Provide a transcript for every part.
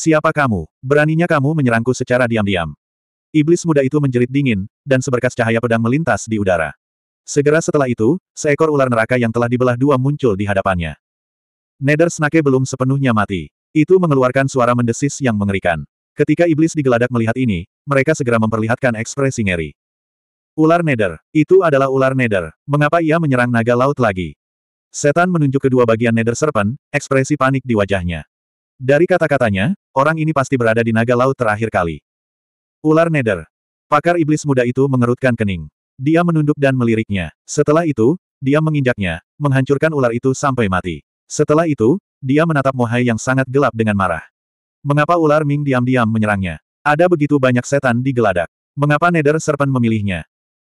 Siapa kamu? Beraninya kamu menyerangku secara diam-diam. Iblis muda itu menjerit dingin, dan seberkas cahaya pedang melintas di udara. Segera setelah itu, seekor ular neraka yang telah dibelah dua muncul di hadapannya. Nether Snake belum sepenuhnya mati. Itu mengeluarkan suara mendesis yang mengerikan. Ketika iblis digeladak melihat ini, mereka segera memperlihatkan ekspresi ngeri. Ular Nether. Itu adalah ular Nether. Mengapa ia menyerang naga laut lagi? Setan menunjuk kedua bagian Nether Serpent, ekspresi panik di wajahnya. Dari kata-katanya, orang ini pasti berada di naga laut terakhir kali. Ular Nether. Pakar iblis muda itu mengerutkan kening. Dia menunduk dan meliriknya. Setelah itu, dia menginjaknya, menghancurkan ular itu sampai mati. Setelah itu, dia menatap Mohai yang sangat gelap dengan marah. Mengapa ular Ming diam-diam menyerangnya? Ada begitu banyak setan di geladak. Mengapa Nether Serpent memilihnya?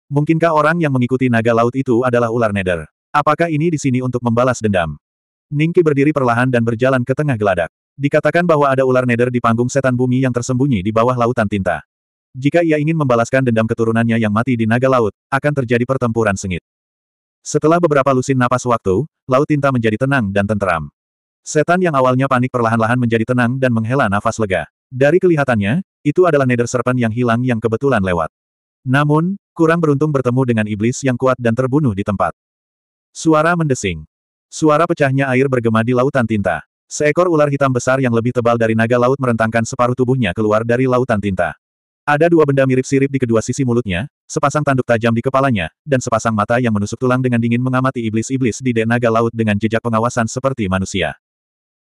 Mungkinkah orang yang mengikuti naga laut itu adalah ular Nether? Apakah ini di sini untuk membalas dendam? Ningki berdiri perlahan dan berjalan ke tengah geladak. Dikatakan bahwa ada ular neder di panggung setan bumi yang tersembunyi di bawah lautan tinta. Jika ia ingin membalaskan dendam keturunannya yang mati di naga laut, akan terjadi pertempuran sengit. Setelah beberapa lusin napas waktu, laut tinta menjadi tenang dan tenteram. Setan yang awalnya panik perlahan-lahan menjadi tenang dan menghela nafas lega. Dari kelihatannya, itu adalah neder serpen yang hilang yang kebetulan lewat. Namun, kurang beruntung bertemu dengan iblis yang kuat dan terbunuh di tempat. Suara mendesing. Suara pecahnya air bergema di lautan tinta. Seekor ular hitam besar yang lebih tebal dari naga laut merentangkan separuh tubuhnya keluar dari lautan tinta. Ada dua benda mirip sirip di kedua sisi mulutnya, sepasang tanduk tajam di kepalanya, dan sepasang mata yang menusuk tulang dengan dingin mengamati iblis-iblis di dek naga laut dengan jejak pengawasan seperti manusia.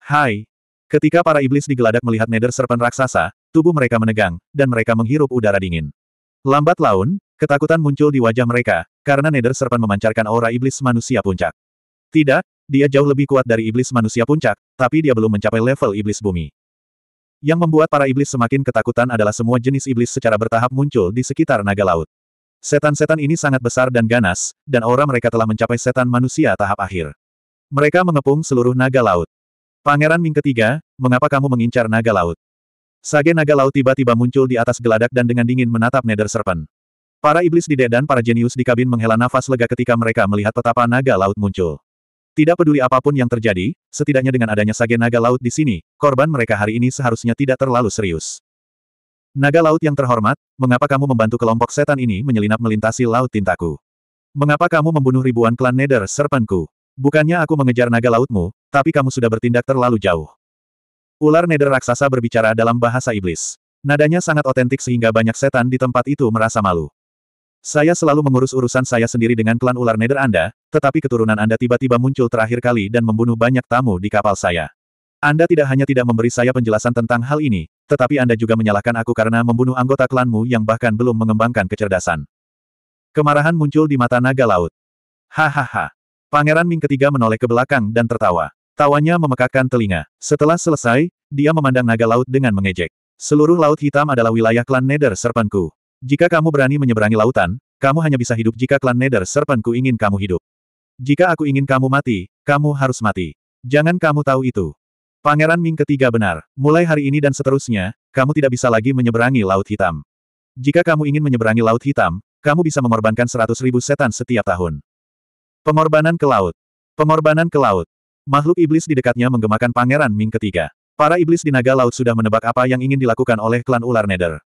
Hai! Ketika para iblis digeladak melihat Nether Serpent raksasa, tubuh mereka menegang, dan mereka menghirup udara dingin. Lambat laun, ketakutan muncul di wajah mereka, karena Nether Serpent memancarkan aura iblis manusia puncak. Tidak, dia jauh lebih kuat dari iblis manusia puncak, tapi dia belum mencapai level iblis bumi. Yang membuat para iblis semakin ketakutan adalah semua jenis iblis secara bertahap muncul di sekitar naga laut. Setan-setan ini sangat besar dan ganas, dan aura mereka telah mencapai setan manusia tahap akhir. Mereka mengepung seluruh naga laut. Pangeran Ming ketiga, mengapa kamu mengincar naga laut? Sage naga laut tiba-tiba muncul di atas geladak dan dengan dingin menatap Nether Serpent. Para iblis di dan para jenius di kabin menghela nafas lega ketika mereka melihat petapa naga laut muncul. Tidak peduli apapun yang terjadi, setidaknya dengan adanya sage naga laut di sini, korban mereka hari ini seharusnya tidak terlalu serius. Naga laut yang terhormat, mengapa kamu membantu kelompok setan ini menyelinap melintasi laut tintaku? Mengapa kamu membunuh ribuan klan Nether Serpentku? Bukannya aku mengejar naga lautmu, tapi kamu sudah bertindak terlalu jauh. Ular Nether raksasa berbicara dalam bahasa iblis. Nadanya sangat otentik sehingga banyak setan di tempat itu merasa malu. Saya selalu mengurus urusan saya sendiri dengan klan ular nether Anda, tetapi keturunan Anda tiba-tiba muncul terakhir kali dan membunuh banyak tamu di kapal saya. Anda tidak hanya tidak memberi saya penjelasan tentang hal ini, tetapi Anda juga menyalahkan aku karena membunuh anggota klanmu yang bahkan belum mengembangkan kecerdasan. Kemarahan muncul di mata naga laut. Hahaha. Pangeran Ming ketiga menoleh ke belakang dan tertawa. Tawanya memekakkan telinga. Setelah selesai, dia memandang naga laut dengan mengejek. Seluruh laut hitam adalah wilayah klan Nether Serpentku. Jika kamu berani menyeberangi lautan, kamu hanya bisa hidup jika klan Nether Serpentku ingin kamu hidup. Jika aku ingin kamu mati, kamu harus mati. Jangan kamu tahu itu. Pangeran Ming ketiga benar, mulai hari ini dan seterusnya, kamu tidak bisa lagi menyeberangi Laut Hitam. Jika kamu ingin menyeberangi Laut Hitam, kamu bisa mengorbankan seratus ribu setan setiap tahun. Pengorbanan ke laut. Pengorbanan ke laut. Makhluk iblis di dekatnya menggemakan Pangeran Ming ketiga. Para iblis di naga laut sudah menebak apa yang ingin dilakukan oleh klan ular Nether.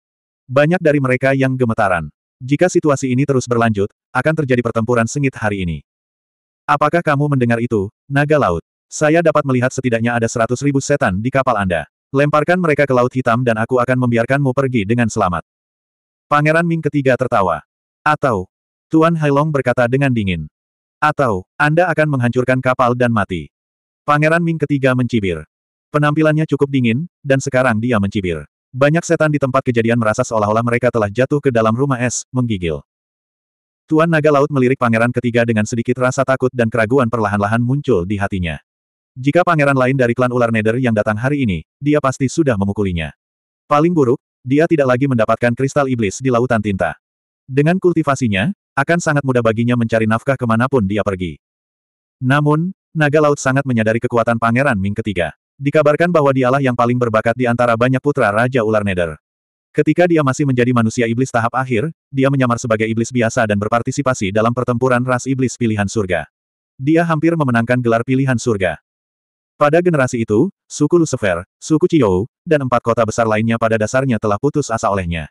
Banyak dari mereka yang gemetaran. Jika situasi ini terus berlanjut, akan terjadi pertempuran sengit hari ini. Apakah kamu mendengar itu, naga laut? Saya dapat melihat setidaknya ada seratus ribu setan di kapal Anda. Lemparkan mereka ke Laut Hitam dan aku akan membiarkanmu pergi dengan selamat. Pangeran Ming ketiga tertawa. Atau, Tuan Hailong berkata dengan dingin. Atau, Anda akan menghancurkan kapal dan mati. Pangeran Ming ketiga mencibir. Penampilannya cukup dingin, dan sekarang dia mencibir. Banyak setan di tempat kejadian merasa seolah-olah mereka telah jatuh ke dalam rumah es, menggigil. Tuan Naga Laut melirik pangeran ketiga dengan sedikit rasa takut dan keraguan perlahan-lahan muncul di hatinya. Jika pangeran lain dari klan ular Neder yang datang hari ini, dia pasti sudah memukulinya. Paling buruk, dia tidak lagi mendapatkan kristal iblis di lautan tinta. Dengan kultivasinya, akan sangat mudah baginya mencari nafkah kemanapun dia pergi. Namun, Naga Laut sangat menyadari kekuatan Pangeran Ming ketiga. Dikabarkan bahwa dialah yang paling berbakat di antara banyak putra Raja Ular Nether. Ketika dia masih menjadi manusia iblis tahap akhir, dia menyamar sebagai iblis biasa dan berpartisipasi dalam pertempuran ras iblis pilihan surga. Dia hampir memenangkan gelar pilihan surga. Pada generasi itu, suku Lucifer, suku Chiyou, dan empat kota besar lainnya pada dasarnya telah putus asa olehnya.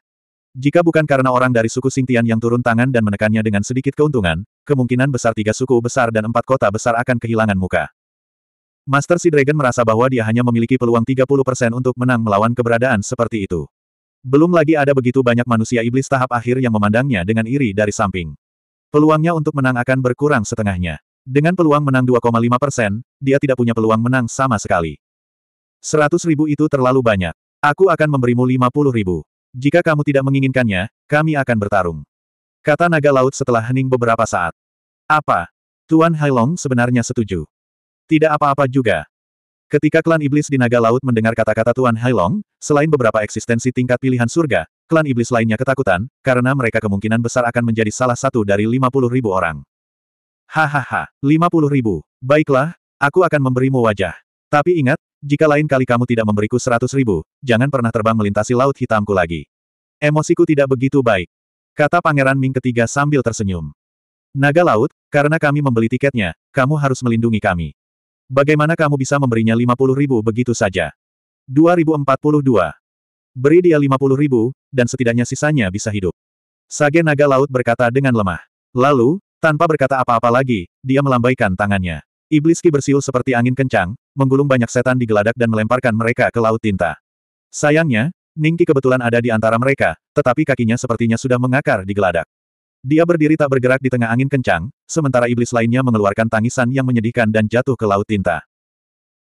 Jika bukan karena orang dari suku Singtian yang turun tangan dan menekannya dengan sedikit keuntungan, kemungkinan besar tiga suku besar dan empat kota besar akan kehilangan muka. Master Sea Dragon merasa bahwa dia hanya memiliki peluang 30% untuk menang melawan keberadaan seperti itu. Belum lagi ada begitu banyak manusia iblis tahap akhir yang memandangnya dengan iri dari samping. Peluangnya untuk menang akan berkurang setengahnya. Dengan peluang menang 2,5 dia tidak punya peluang menang sama sekali. 100 ribu itu terlalu banyak. Aku akan memberimu 50 ribu. Jika kamu tidak menginginkannya, kami akan bertarung. Kata naga laut setelah hening beberapa saat. Apa? Tuan Hailong sebenarnya setuju. Tidak apa-apa juga. Ketika klan iblis di Naga Laut mendengar kata-kata Tuan Hailong, selain beberapa eksistensi tingkat pilihan surga, klan iblis lainnya ketakutan, karena mereka kemungkinan besar akan menjadi salah satu dari 50 ribu orang. Hahaha, 50 ribu. Baiklah, aku akan memberimu wajah. Tapi ingat, jika lain kali kamu tidak memberiku 100 ribu, jangan pernah terbang melintasi laut hitamku lagi. Emosiku tidak begitu baik. Kata Pangeran Ming ketiga sambil tersenyum. Naga laut, karena kami membeli tiketnya, kamu harus melindungi kami. Bagaimana kamu bisa memberinya 50 ribu begitu saja? 2042. Beri dia 50 ribu, dan setidaknya sisanya bisa hidup. Sage naga laut berkata dengan lemah. Lalu, tanpa berkata apa-apa lagi, dia melambaikan tangannya. Iblis Ki bersiul seperti angin kencang, menggulung banyak setan di geladak dan melemparkan mereka ke laut tinta. Sayangnya, Ningki kebetulan ada di antara mereka, tetapi kakinya sepertinya sudah mengakar di geladak. Dia berdiri tak bergerak di tengah angin kencang, sementara iblis lainnya mengeluarkan tangisan yang menyedihkan dan jatuh ke laut tinta.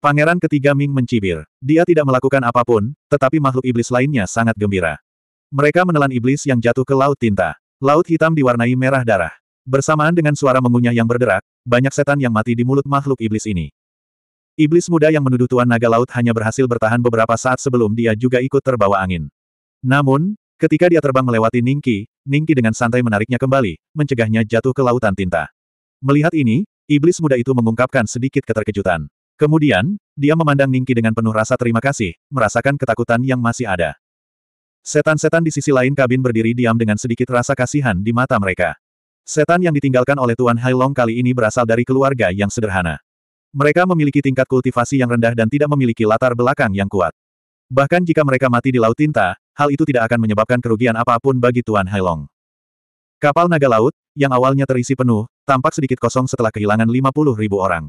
Pangeran ketiga Ming mencibir. Dia tidak melakukan apapun, tetapi makhluk iblis lainnya sangat gembira. Mereka menelan iblis yang jatuh ke laut tinta. Laut hitam diwarnai merah darah. Bersamaan dengan suara mengunyah yang berderak, banyak setan yang mati di mulut makhluk iblis ini. Iblis muda yang menuduh Tuan Naga Laut hanya berhasil bertahan beberapa saat sebelum dia juga ikut terbawa angin. Namun, ketika dia terbang melewati Ningki, Ningki dengan santai menariknya kembali, mencegahnya jatuh ke lautan tinta. Melihat ini, iblis muda itu mengungkapkan sedikit keterkejutan. Kemudian, dia memandang Ningki dengan penuh rasa terima kasih, merasakan ketakutan yang masih ada. Setan-setan di sisi lain kabin berdiri diam dengan sedikit rasa kasihan di mata mereka. Setan yang ditinggalkan oleh Tuan Hailong kali ini berasal dari keluarga yang sederhana. Mereka memiliki tingkat kultivasi yang rendah dan tidak memiliki latar belakang yang kuat. Bahkan jika mereka mati di laut tinta, hal itu tidak akan menyebabkan kerugian apapun bagi Tuan Hailong. Kapal naga laut, yang awalnya terisi penuh, tampak sedikit kosong setelah kehilangan 50 ribu orang.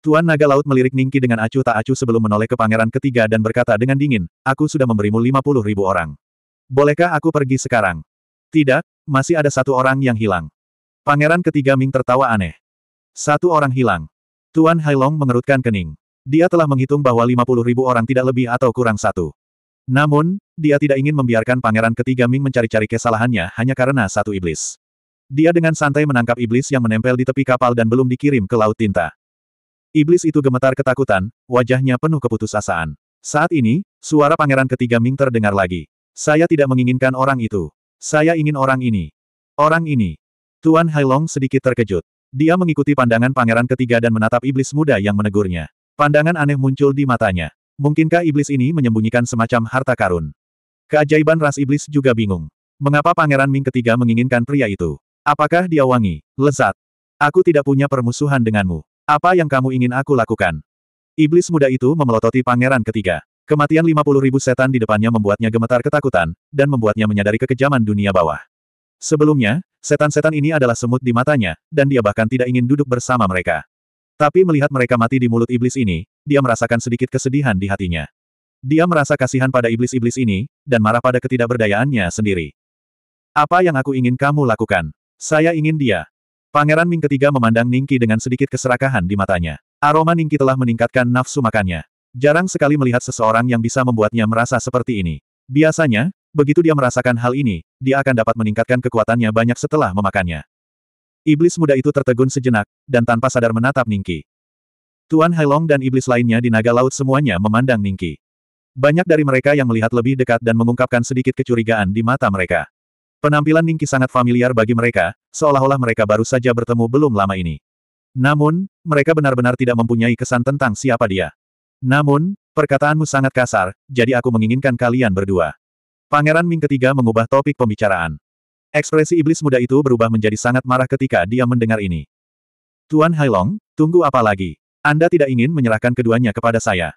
Tuan naga laut melirik Ningki dengan acuh tak acuh sebelum menoleh ke pangeran ketiga dan berkata dengan dingin, aku sudah memberimu 50 ribu orang. Bolehkah aku pergi sekarang? Tidak, masih ada satu orang yang hilang. Pangeran ketiga Ming tertawa aneh. Satu orang hilang. Tuan Hailong mengerutkan kening. Dia telah menghitung bahwa 50 ribu orang tidak lebih atau kurang satu. Namun, dia tidak ingin membiarkan pangeran ketiga Ming mencari-cari kesalahannya hanya karena satu iblis. Dia dengan santai menangkap iblis yang menempel di tepi kapal dan belum dikirim ke Laut Tinta. Iblis itu gemetar ketakutan, wajahnya penuh keputusasaan. Saat ini, suara pangeran ketiga Ming terdengar lagi. Saya tidak menginginkan orang itu. Saya ingin orang ini. Orang ini. Tuan Hailong sedikit terkejut. Dia mengikuti pandangan pangeran ketiga dan menatap iblis muda yang menegurnya. Pandangan aneh muncul di matanya. Mungkinkah iblis ini menyembunyikan semacam harta karun? Keajaiban ras iblis juga bingung. Mengapa Pangeran Ming ketiga menginginkan pria itu? Apakah dia wangi, lezat? Aku tidak punya permusuhan denganmu. Apa yang kamu ingin aku lakukan? Iblis muda itu memelototi Pangeran ketiga. Kematian 50 ribu setan di depannya membuatnya gemetar ketakutan, dan membuatnya menyadari kekejaman dunia bawah. Sebelumnya, setan-setan ini adalah semut di matanya, dan dia bahkan tidak ingin duduk bersama mereka. Tapi melihat mereka mati di mulut iblis ini, dia merasakan sedikit kesedihan di hatinya. Dia merasa kasihan pada iblis-iblis ini, dan marah pada ketidakberdayaannya sendiri. Apa yang aku ingin kamu lakukan? Saya ingin dia. Pangeran Ming ketiga memandang Ningki dengan sedikit keserakahan di matanya. Aroma Ningki telah meningkatkan nafsu makannya. Jarang sekali melihat seseorang yang bisa membuatnya merasa seperti ini. Biasanya, begitu dia merasakan hal ini, dia akan dapat meningkatkan kekuatannya banyak setelah memakannya. Iblis muda itu tertegun sejenak, dan tanpa sadar menatap Ningki. Tuan Heilong dan iblis lainnya di naga laut semuanya memandang Ningki. Banyak dari mereka yang melihat lebih dekat dan mengungkapkan sedikit kecurigaan di mata mereka. Penampilan Ningki sangat familiar bagi mereka, seolah-olah mereka baru saja bertemu belum lama ini. Namun, mereka benar-benar tidak mempunyai kesan tentang siapa dia. Namun, perkataanmu sangat kasar, jadi aku menginginkan kalian berdua. Pangeran Ming ketiga mengubah topik pembicaraan. Ekspresi iblis muda itu berubah menjadi sangat marah ketika dia mendengar ini. Tuan Hailong, tunggu apa lagi? Anda tidak ingin menyerahkan keduanya kepada saya.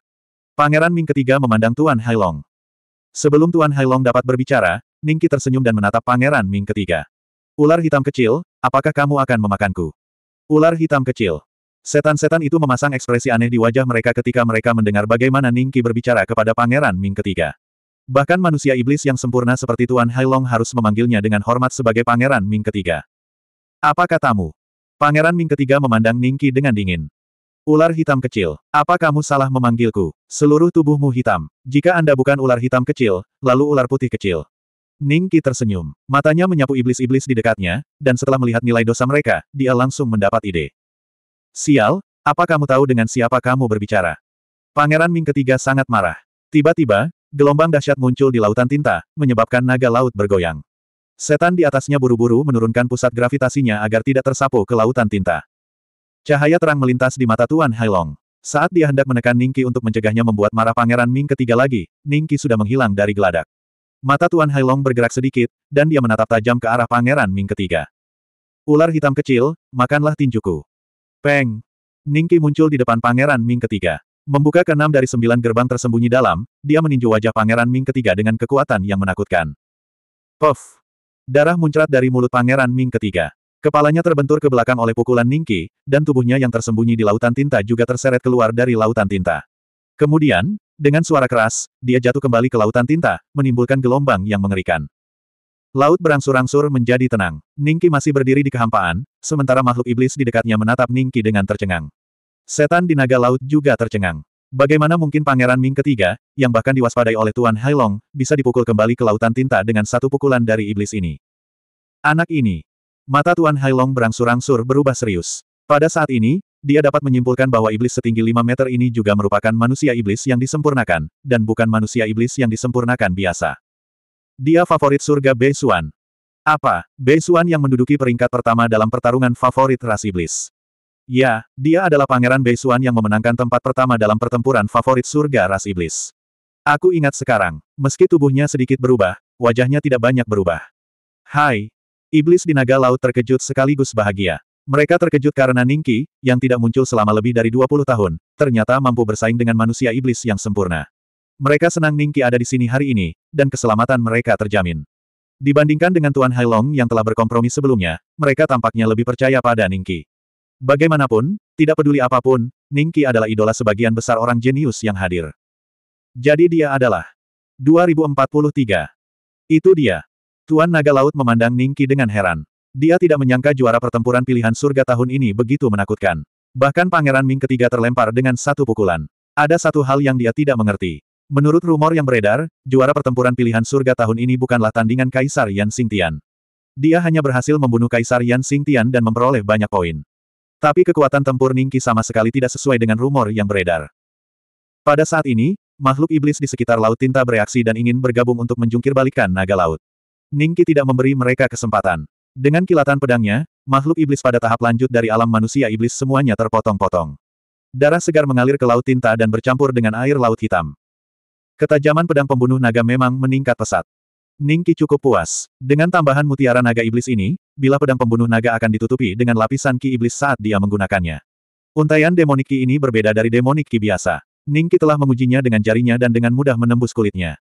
Pangeran Ming ketiga memandang Tuan Hailong. Sebelum Tuan Hailong dapat berbicara, Ningki tersenyum dan menatap Pangeran Ming ketiga. Ular hitam kecil, apakah kamu akan memakanku? Ular hitam kecil. Setan-setan itu memasang ekspresi aneh di wajah mereka ketika mereka mendengar bagaimana Ningki berbicara kepada Pangeran Ming ketiga. Bahkan manusia iblis yang sempurna seperti Tuan Hailong harus memanggilnya dengan hormat sebagai Pangeran Ming ketiga. Apa katamu? Pangeran Ming ketiga memandang Ningki dengan dingin. Ular hitam kecil, apa kamu salah memanggilku? Seluruh tubuhmu hitam. Jika Anda bukan ular hitam kecil, lalu ular putih kecil. Ning Qi tersenyum. Matanya menyapu iblis-iblis di dekatnya, dan setelah melihat nilai dosa mereka, dia langsung mendapat ide. Sial, apa kamu tahu dengan siapa kamu berbicara? Pangeran Ming ketiga sangat marah. Tiba-tiba, gelombang dahsyat muncul di lautan tinta, menyebabkan naga laut bergoyang. Setan di atasnya buru-buru menurunkan pusat gravitasinya agar tidak tersapu ke lautan tinta. Cahaya terang melintas di mata Tuan Hailong. Saat dia hendak menekan Ningki untuk mencegahnya membuat marah Pangeran Ming ketiga lagi, Ningki sudah menghilang dari geladak. Mata Tuan Hailong bergerak sedikit, dan dia menatap tajam ke arah Pangeran Ming ketiga. Ular hitam kecil, makanlah tinjuku. Peng! Ningki muncul di depan Pangeran Ming ketiga. Membuka keenam dari sembilan gerbang tersembunyi dalam, dia meninju wajah Pangeran Ming ketiga dengan kekuatan yang menakutkan. Puff! Darah muncrat dari mulut Pangeran Ming ketiga. Kepalanya terbentur ke belakang oleh pukulan Ningki, dan tubuhnya yang tersembunyi di lautan tinta juga terseret keluar dari lautan tinta. Kemudian, dengan suara keras, dia jatuh kembali ke lautan tinta, menimbulkan gelombang yang mengerikan. Laut berangsur-angsur menjadi tenang. Ningki masih berdiri di kehampaan, sementara makhluk iblis di dekatnya menatap Ningki dengan tercengang. Setan di naga laut juga tercengang. Bagaimana mungkin Pangeran Ming ketiga, yang bahkan diwaspadai oleh Tuan Hailong, bisa dipukul kembali ke lautan tinta dengan satu pukulan dari iblis ini? Anak ini, Mata Tuan Hai Long berangsur-angsur berubah serius. Pada saat ini, dia dapat menyimpulkan bahwa iblis setinggi 5 meter ini juga merupakan manusia iblis yang disempurnakan, dan bukan manusia iblis yang disempurnakan biasa. Dia favorit surga Bei Beisuan. Apa, Bei Beisuan yang menduduki peringkat pertama dalam pertarungan favorit ras iblis? Ya, dia adalah pangeran Bei Beisuan yang memenangkan tempat pertama dalam pertempuran favorit surga ras iblis. Aku ingat sekarang, meski tubuhnya sedikit berubah, wajahnya tidak banyak berubah. Hai, Iblis di naga laut terkejut sekaligus bahagia. Mereka terkejut karena Ningki, yang tidak muncul selama lebih dari 20 tahun, ternyata mampu bersaing dengan manusia iblis yang sempurna. Mereka senang Ningki ada di sini hari ini, dan keselamatan mereka terjamin. Dibandingkan dengan Tuan Hai Long yang telah berkompromi sebelumnya, mereka tampaknya lebih percaya pada Ningki. Bagaimanapun, tidak peduli apapun, Ningki adalah idola sebagian besar orang jenius yang hadir. Jadi dia adalah 2043. Itu dia. Tuan Naga Laut memandang Ningki dengan heran. Dia tidak menyangka juara pertempuran pilihan surga tahun ini begitu menakutkan. Bahkan Pangeran Ming ketiga terlempar dengan satu pukulan. Ada satu hal yang dia tidak mengerti. Menurut rumor yang beredar, juara pertempuran pilihan surga tahun ini bukanlah tandingan Kaisar Yan Xingtian. Dia hanya berhasil membunuh Kaisar Yan Xingtian dan memperoleh banyak poin. Tapi kekuatan tempur Ningki sama sekali tidak sesuai dengan rumor yang beredar. Pada saat ini, makhluk iblis di sekitar Laut Tinta bereaksi dan ingin bergabung untuk menjungkir naga laut. Ningki tidak memberi mereka kesempatan. Dengan kilatan pedangnya, makhluk iblis pada tahap lanjut dari alam manusia iblis semuanya terpotong-potong. Darah segar mengalir ke laut tinta dan bercampur dengan air laut hitam. Ketajaman pedang pembunuh naga memang meningkat pesat. Ningki cukup puas. Dengan tambahan mutiara naga iblis ini, bila pedang pembunuh naga akan ditutupi dengan lapisan ki iblis saat dia menggunakannya. Untaian demonik ki ini berbeda dari demonik ki biasa. Ningki telah mengujinya dengan jarinya dan dengan mudah menembus kulitnya.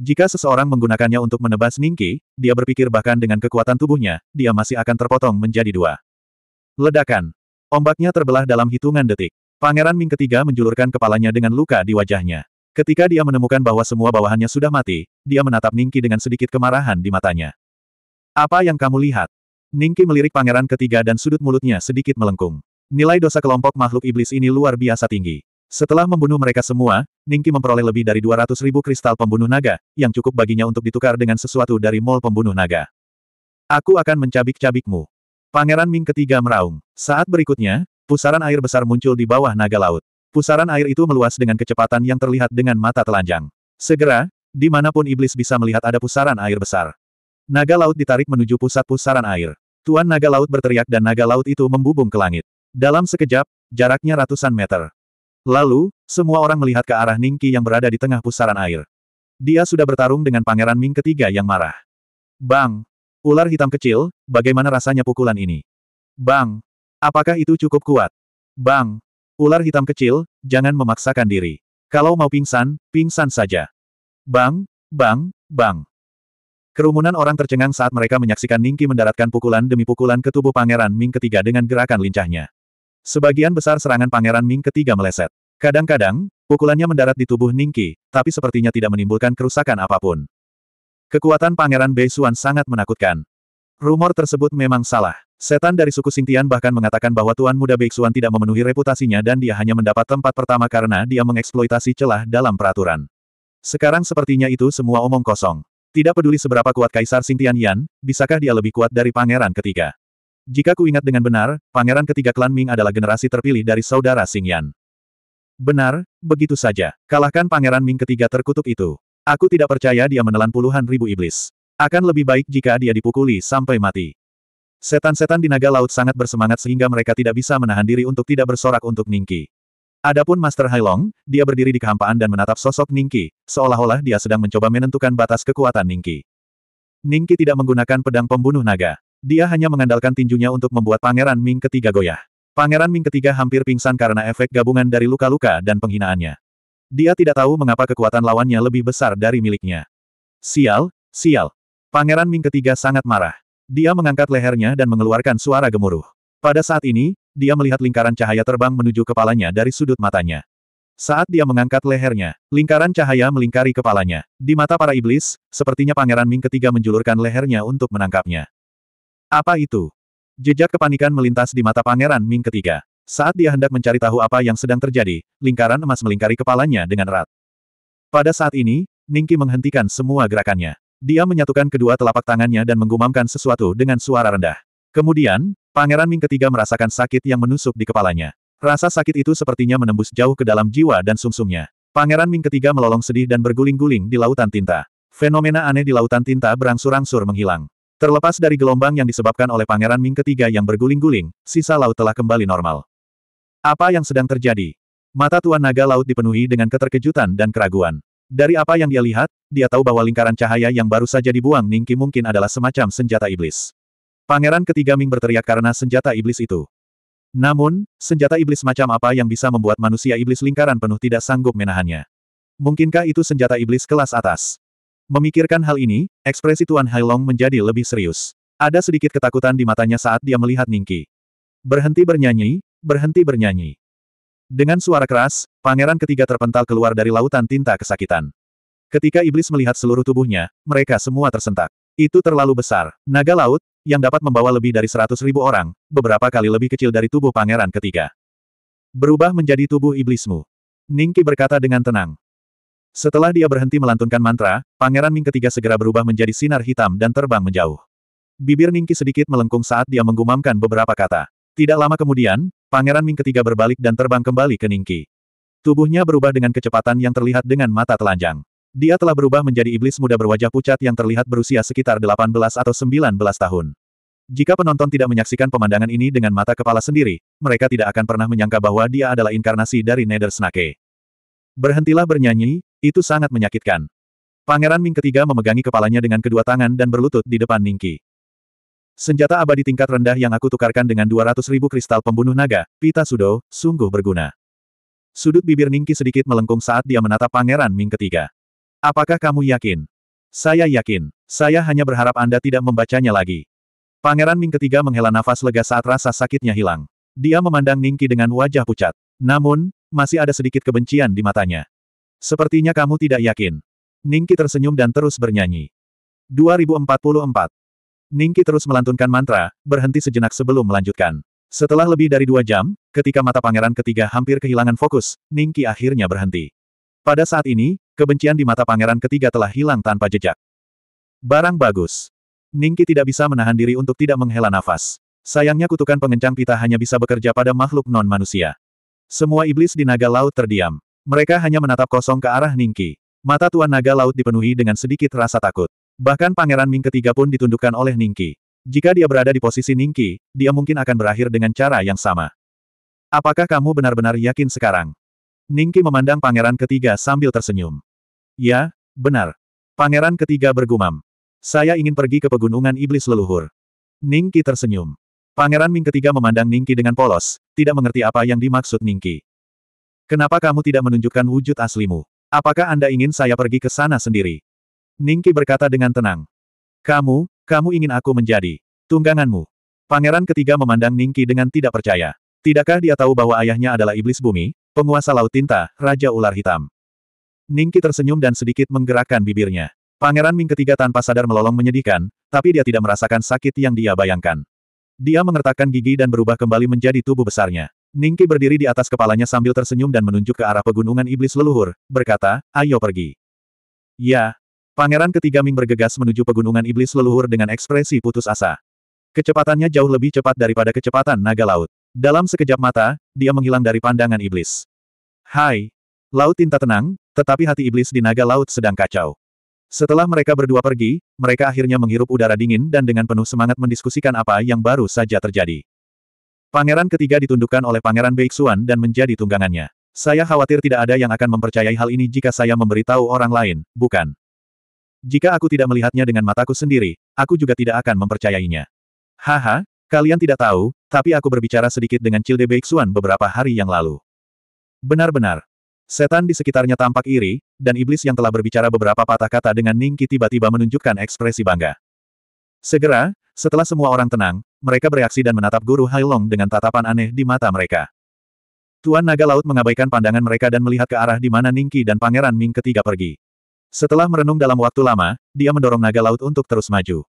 Jika seseorang menggunakannya untuk menebas Ningki, dia berpikir bahkan dengan kekuatan tubuhnya, dia masih akan terpotong menjadi dua. Ledakan. Ombaknya terbelah dalam hitungan detik. Pangeran Ming ketiga menjulurkan kepalanya dengan luka di wajahnya. Ketika dia menemukan bahwa semua bawahannya sudah mati, dia menatap Ningki dengan sedikit kemarahan di matanya. Apa yang kamu lihat? Ningki melirik pangeran ketiga dan sudut mulutnya sedikit melengkung. Nilai dosa kelompok makhluk iblis ini luar biasa tinggi. Setelah membunuh mereka semua, Ningki memperoleh lebih dari 200 ribu kristal pembunuh naga, yang cukup baginya untuk ditukar dengan sesuatu dari mall pembunuh naga. Aku akan mencabik-cabikmu. Pangeran Ming ketiga meraung. Saat berikutnya, pusaran air besar muncul di bawah naga laut. Pusaran air itu meluas dengan kecepatan yang terlihat dengan mata telanjang. Segera, dimanapun iblis bisa melihat ada pusaran air besar. Naga laut ditarik menuju pusat pusaran air. Tuan naga laut berteriak dan naga laut itu membubung ke langit. Dalam sekejap, jaraknya ratusan meter. Lalu, semua orang melihat ke arah Ningki yang berada di tengah pusaran air. Dia sudah bertarung dengan Pangeran Ming ketiga yang marah. Bang! Ular hitam kecil, bagaimana rasanya pukulan ini? Bang! Apakah itu cukup kuat? Bang! Ular hitam kecil, jangan memaksakan diri. Kalau mau pingsan, pingsan saja. Bang! Bang! Bang! Kerumunan orang tercengang saat mereka menyaksikan Ningki mendaratkan pukulan demi pukulan ke tubuh Pangeran Ming ketiga dengan gerakan lincahnya. Sebagian besar serangan Pangeran Ming ketiga meleset. Kadang-kadang, pukulannya mendarat di tubuh Ningki, tapi sepertinya tidak menimbulkan kerusakan apapun. Kekuatan Pangeran Bei Beisuan sangat menakutkan. Rumor tersebut memang salah. Setan dari suku Sintian bahkan mengatakan bahwa Tuan Muda Bei Beisuan tidak memenuhi reputasinya dan dia hanya mendapat tempat pertama karena dia mengeksploitasi celah dalam peraturan. Sekarang sepertinya itu semua omong kosong. Tidak peduli seberapa kuat Kaisar Sintian Yan, bisakah dia lebih kuat dari Pangeran ketiga? Jika ku ingat dengan benar, pangeran ketiga klan Ming adalah generasi terpilih dari saudara Xing Yan. Benar, begitu saja. Kalahkan pangeran Ming ketiga terkutuk itu. Aku tidak percaya dia menelan puluhan ribu iblis. Akan lebih baik jika dia dipukuli sampai mati. Setan-setan di naga laut sangat bersemangat sehingga mereka tidak bisa menahan diri untuk tidak bersorak untuk Ningki. Adapun Master Hailong, dia berdiri di kehampaan dan menatap sosok Ningki, seolah-olah dia sedang mencoba menentukan batas kekuatan Ningki. Ningki tidak menggunakan pedang pembunuh naga. Dia hanya mengandalkan tinjunya untuk membuat Pangeran Ming ketiga goyah. Pangeran Ming ketiga hampir pingsan karena efek gabungan dari luka-luka dan penghinaannya. Dia tidak tahu mengapa kekuatan lawannya lebih besar dari miliknya. Sial, sial. Pangeran Ming ketiga sangat marah. Dia mengangkat lehernya dan mengeluarkan suara gemuruh. Pada saat ini, dia melihat lingkaran cahaya terbang menuju kepalanya dari sudut matanya. Saat dia mengangkat lehernya, lingkaran cahaya melingkari kepalanya. Di mata para iblis, sepertinya Pangeran Ming ketiga menjulurkan lehernya untuk menangkapnya. Apa itu? Jejak kepanikan melintas di mata Pangeran Ming ketiga. Saat dia hendak mencari tahu apa yang sedang terjadi, lingkaran emas melingkari kepalanya dengan erat. Pada saat ini, Ningki menghentikan semua gerakannya. Dia menyatukan kedua telapak tangannya dan menggumamkan sesuatu dengan suara rendah. Kemudian, Pangeran Ming ketiga merasakan sakit yang menusuk di kepalanya. Rasa sakit itu sepertinya menembus jauh ke dalam jiwa dan sumsumnya. Pangeran Ming ketiga melolong sedih dan berguling-guling di lautan tinta. Fenomena aneh di lautan tinta berangsur-angsur menghilang. Terlepas dari gelombang yang disebabkan oleh Pangeran Ming ketiga yang berguling-guling, sisa laut telah kembali normal. Apa yang sedang terjadi? Mata Tuan Naga Laut dipenuhi dengan keterkejutan dan keraguan. Dari apa yang dia lihat, dia tahu bahwa lingkaran cahaya yang baru saja dibuang Ningki mungkin adalah semacam senjata iblis. Pangeran ketiga Ming berteriak karena senjata iblis itu. Namun, senjata iblis macam apa yang bisa membuat manusia iblis lingkaran penuh tidak sanggup menahannya? Mungkinkah itu senjata iblis kelas atas? Memikirkan hal ini, ekspresi Tuan Hai Long menjadi lebih serius. Ada sedikit ketakutan di matanya saat dia melihat Ningki. Berhenti bernyanyi, berhenti bernyanyi. Dengan suara keras, pangeran ketiga terpental keluar dari lautan tinta kesakitan. Ketika iblis melihat seluruh tubuhnya, mereka semua tersentak. Itu terlalu besar. Naga laut, yang dapat membawa lebih dari seratus ribu orang, beberapa kali lebih kecil dari tubuh pangeran ketiga. Berubah menjadi tubuh iblismu. Ningki berkata dengan tenang. Setelah dia berhenti melantunkan mantra, Pangeran Ming ketiga segera berubah menjadi sinar hitam dan terbang menjauh. Bibir Ningki sedikit melengkung saat dia menggumamkan beberapa kata. Tidak lama kemudian, Pangeran Ming ketiga berbalik dan terbang kembali ke Ningki. Tubuhnya berubah dengan kecepatan yang terlihat dengan mata telanjang. Dia telah berubah menjadi iblis muda berwajah pucat yang terlihat berusia sekitar 18 atau 19 tahun. Jika penonton tidak menyaksikan pemandangan ini dengan mata kepala sendiri, mereka tidak akan pernah menyangka bahwa dia adalah inkarnasi dari Nether Snake. Berhentilah bernyanyi, itu sangat menyakitkan. Pangeran Ming ketiga memegangi kepalanya dengan kedua tangan dan berlutut di depan Ningki. Senjata abadi tingkat rendah yang aku tukarkan dengan 200 ribu kristal pembunuh naga, Pita Sudo, sungguh berguna. Sudut bibir Ningki sedikit melengkung saat dia menatap Pangeran Ming ketiga. Apakah kamu yakin? Saya yakin. Saya hanya berharap Anda tidak membacanya lagi. Pangeran Ming ketiga menghela nafas lega saat rasa sakitnya hilang. Dia memandang Ningki dengan wajah pucat. Namun, masih ada sedikit kebencian di matanya. Sepertinya kamu tidak yakin. Ningki tersenyum dan terus bernyanyi. 2044. Ningki terus melantunkan mantra, berhenti sejenak sebelum melanjutkan. Setelah lebih dari dua jam, ketika mata pangeran ketiga hampir kehilangan fokus, Ningki akhirnya berhenti. Pada saat ini, kebencian di mata pangeran ketiga telah hilang tanpa jejak. Barang bagus. Ningki tidak bisa menahan diri untuk tidak menghela nafas. Sayangnya kutukan pengencang pita hanya bisa bekerja pada makhluk non-manusia. Semua iblis di naga laut terdiam. Mereka hanya menatap kosong ke arah Ningki. Mata Tuan Naga Laut dipenuhi dengan sedikit rasa takut. Bahkan Pangeran Ming ketiga pun ditundukkan oleh Ningki. Jika dia berada di posisi Ningki, dia mungkin akan berakhir dengan cara yang sama. Apakah kamu benar-benar yakin sekarang? Ningki memandang Pangeran ketiga sambil tersenyum. Ya, benar. Pangeran ketiga bergumam. Saya ingin pergi ke pegunungan iblis leluhur. Ningki tersenyum. Pangeran Ming ketiga memandang Ningki dengan polos, tidak mengerti apa yang dimaksud Ningki. Kenapa kamu tidak menunjukkan wujud aslimu? Apakah Anda ingin saya pergi ke sana sendiri? Ningki berkata dengan tenang. Kamu, kamu ingin aku menjadi tungganganmu. Pangeran ketiga memandang Ningki dengan tidak percaya. Tidakkah dia tahu bahwa ayahnya adalah iblis bumi, penguasa laut tinta, raja ular hitam? Ningki tersenyum dan sedikit menggerakkan bibirnya. Pangeran Ming ketiga tanpa sadar melolong menyedihkan, tapi dia tidak merasakan sakit yang dia bayangkan. Dia mengertakkan gigi dan berubah kembali menjadi tubuh besarnya. Ningki berdiri di atas kepalanya sambil tersenyum dan menunjuk ke arah pegunungan iblis leluhur, berkata, ayo pergi. Ya. Pangeran ketiga Ming bergegas menuju pegunungan iblis leluhur dengan ekspresi putus asa. Kecepatannya jauh lebih cepat daripada kecepatan naga laut. Dalam sekejap mata, dia menghilang dari pandangan iblis. Hai! Laut tinta tenang, tetapi hati iblis di naga laut sedang kacau. Setelah mereka berdua pergi, mereka akhirnya menghirup udara dingin dan dengan penuh semangat mendiskusikan apa yang baru saja terjadi. Pangeran ketiga ditundukkan oleh Pangeran Beixuan dan menjadi tunggangannya. Saya khawatir tidak ada yang akan mempercayai hal ini jika saya memberitahu orang lain, bukan? Jika aku tidak melihatnya dengan mataku sendiri, aku juga tidak akan mempercayainya. Haha, kalian tidak tahu, tapi aku berbicara sedikit dengan Cilde Beixuan beberapa hari yang lalu. Benar-benar. Setan di sekitarnya tampak iri, dan iblis yang telah berbicara beberapa patah kata dengan Ningki tiba-tiba menunjukkan ekspresi bangga. Segera, setelah semua orang tenang, mereka bereaksi dan menatap Guru Hailong dengan tatapan aneh di mata mereka. Tuan Naga Laut mengabaikan pandangan mereka dan melihat ke arah di mana Ningki dan Pangeran Ming ketiga pergi. Setelah merenung dalam waktu lama, dia mendorong Naga Laut untuk terus maju.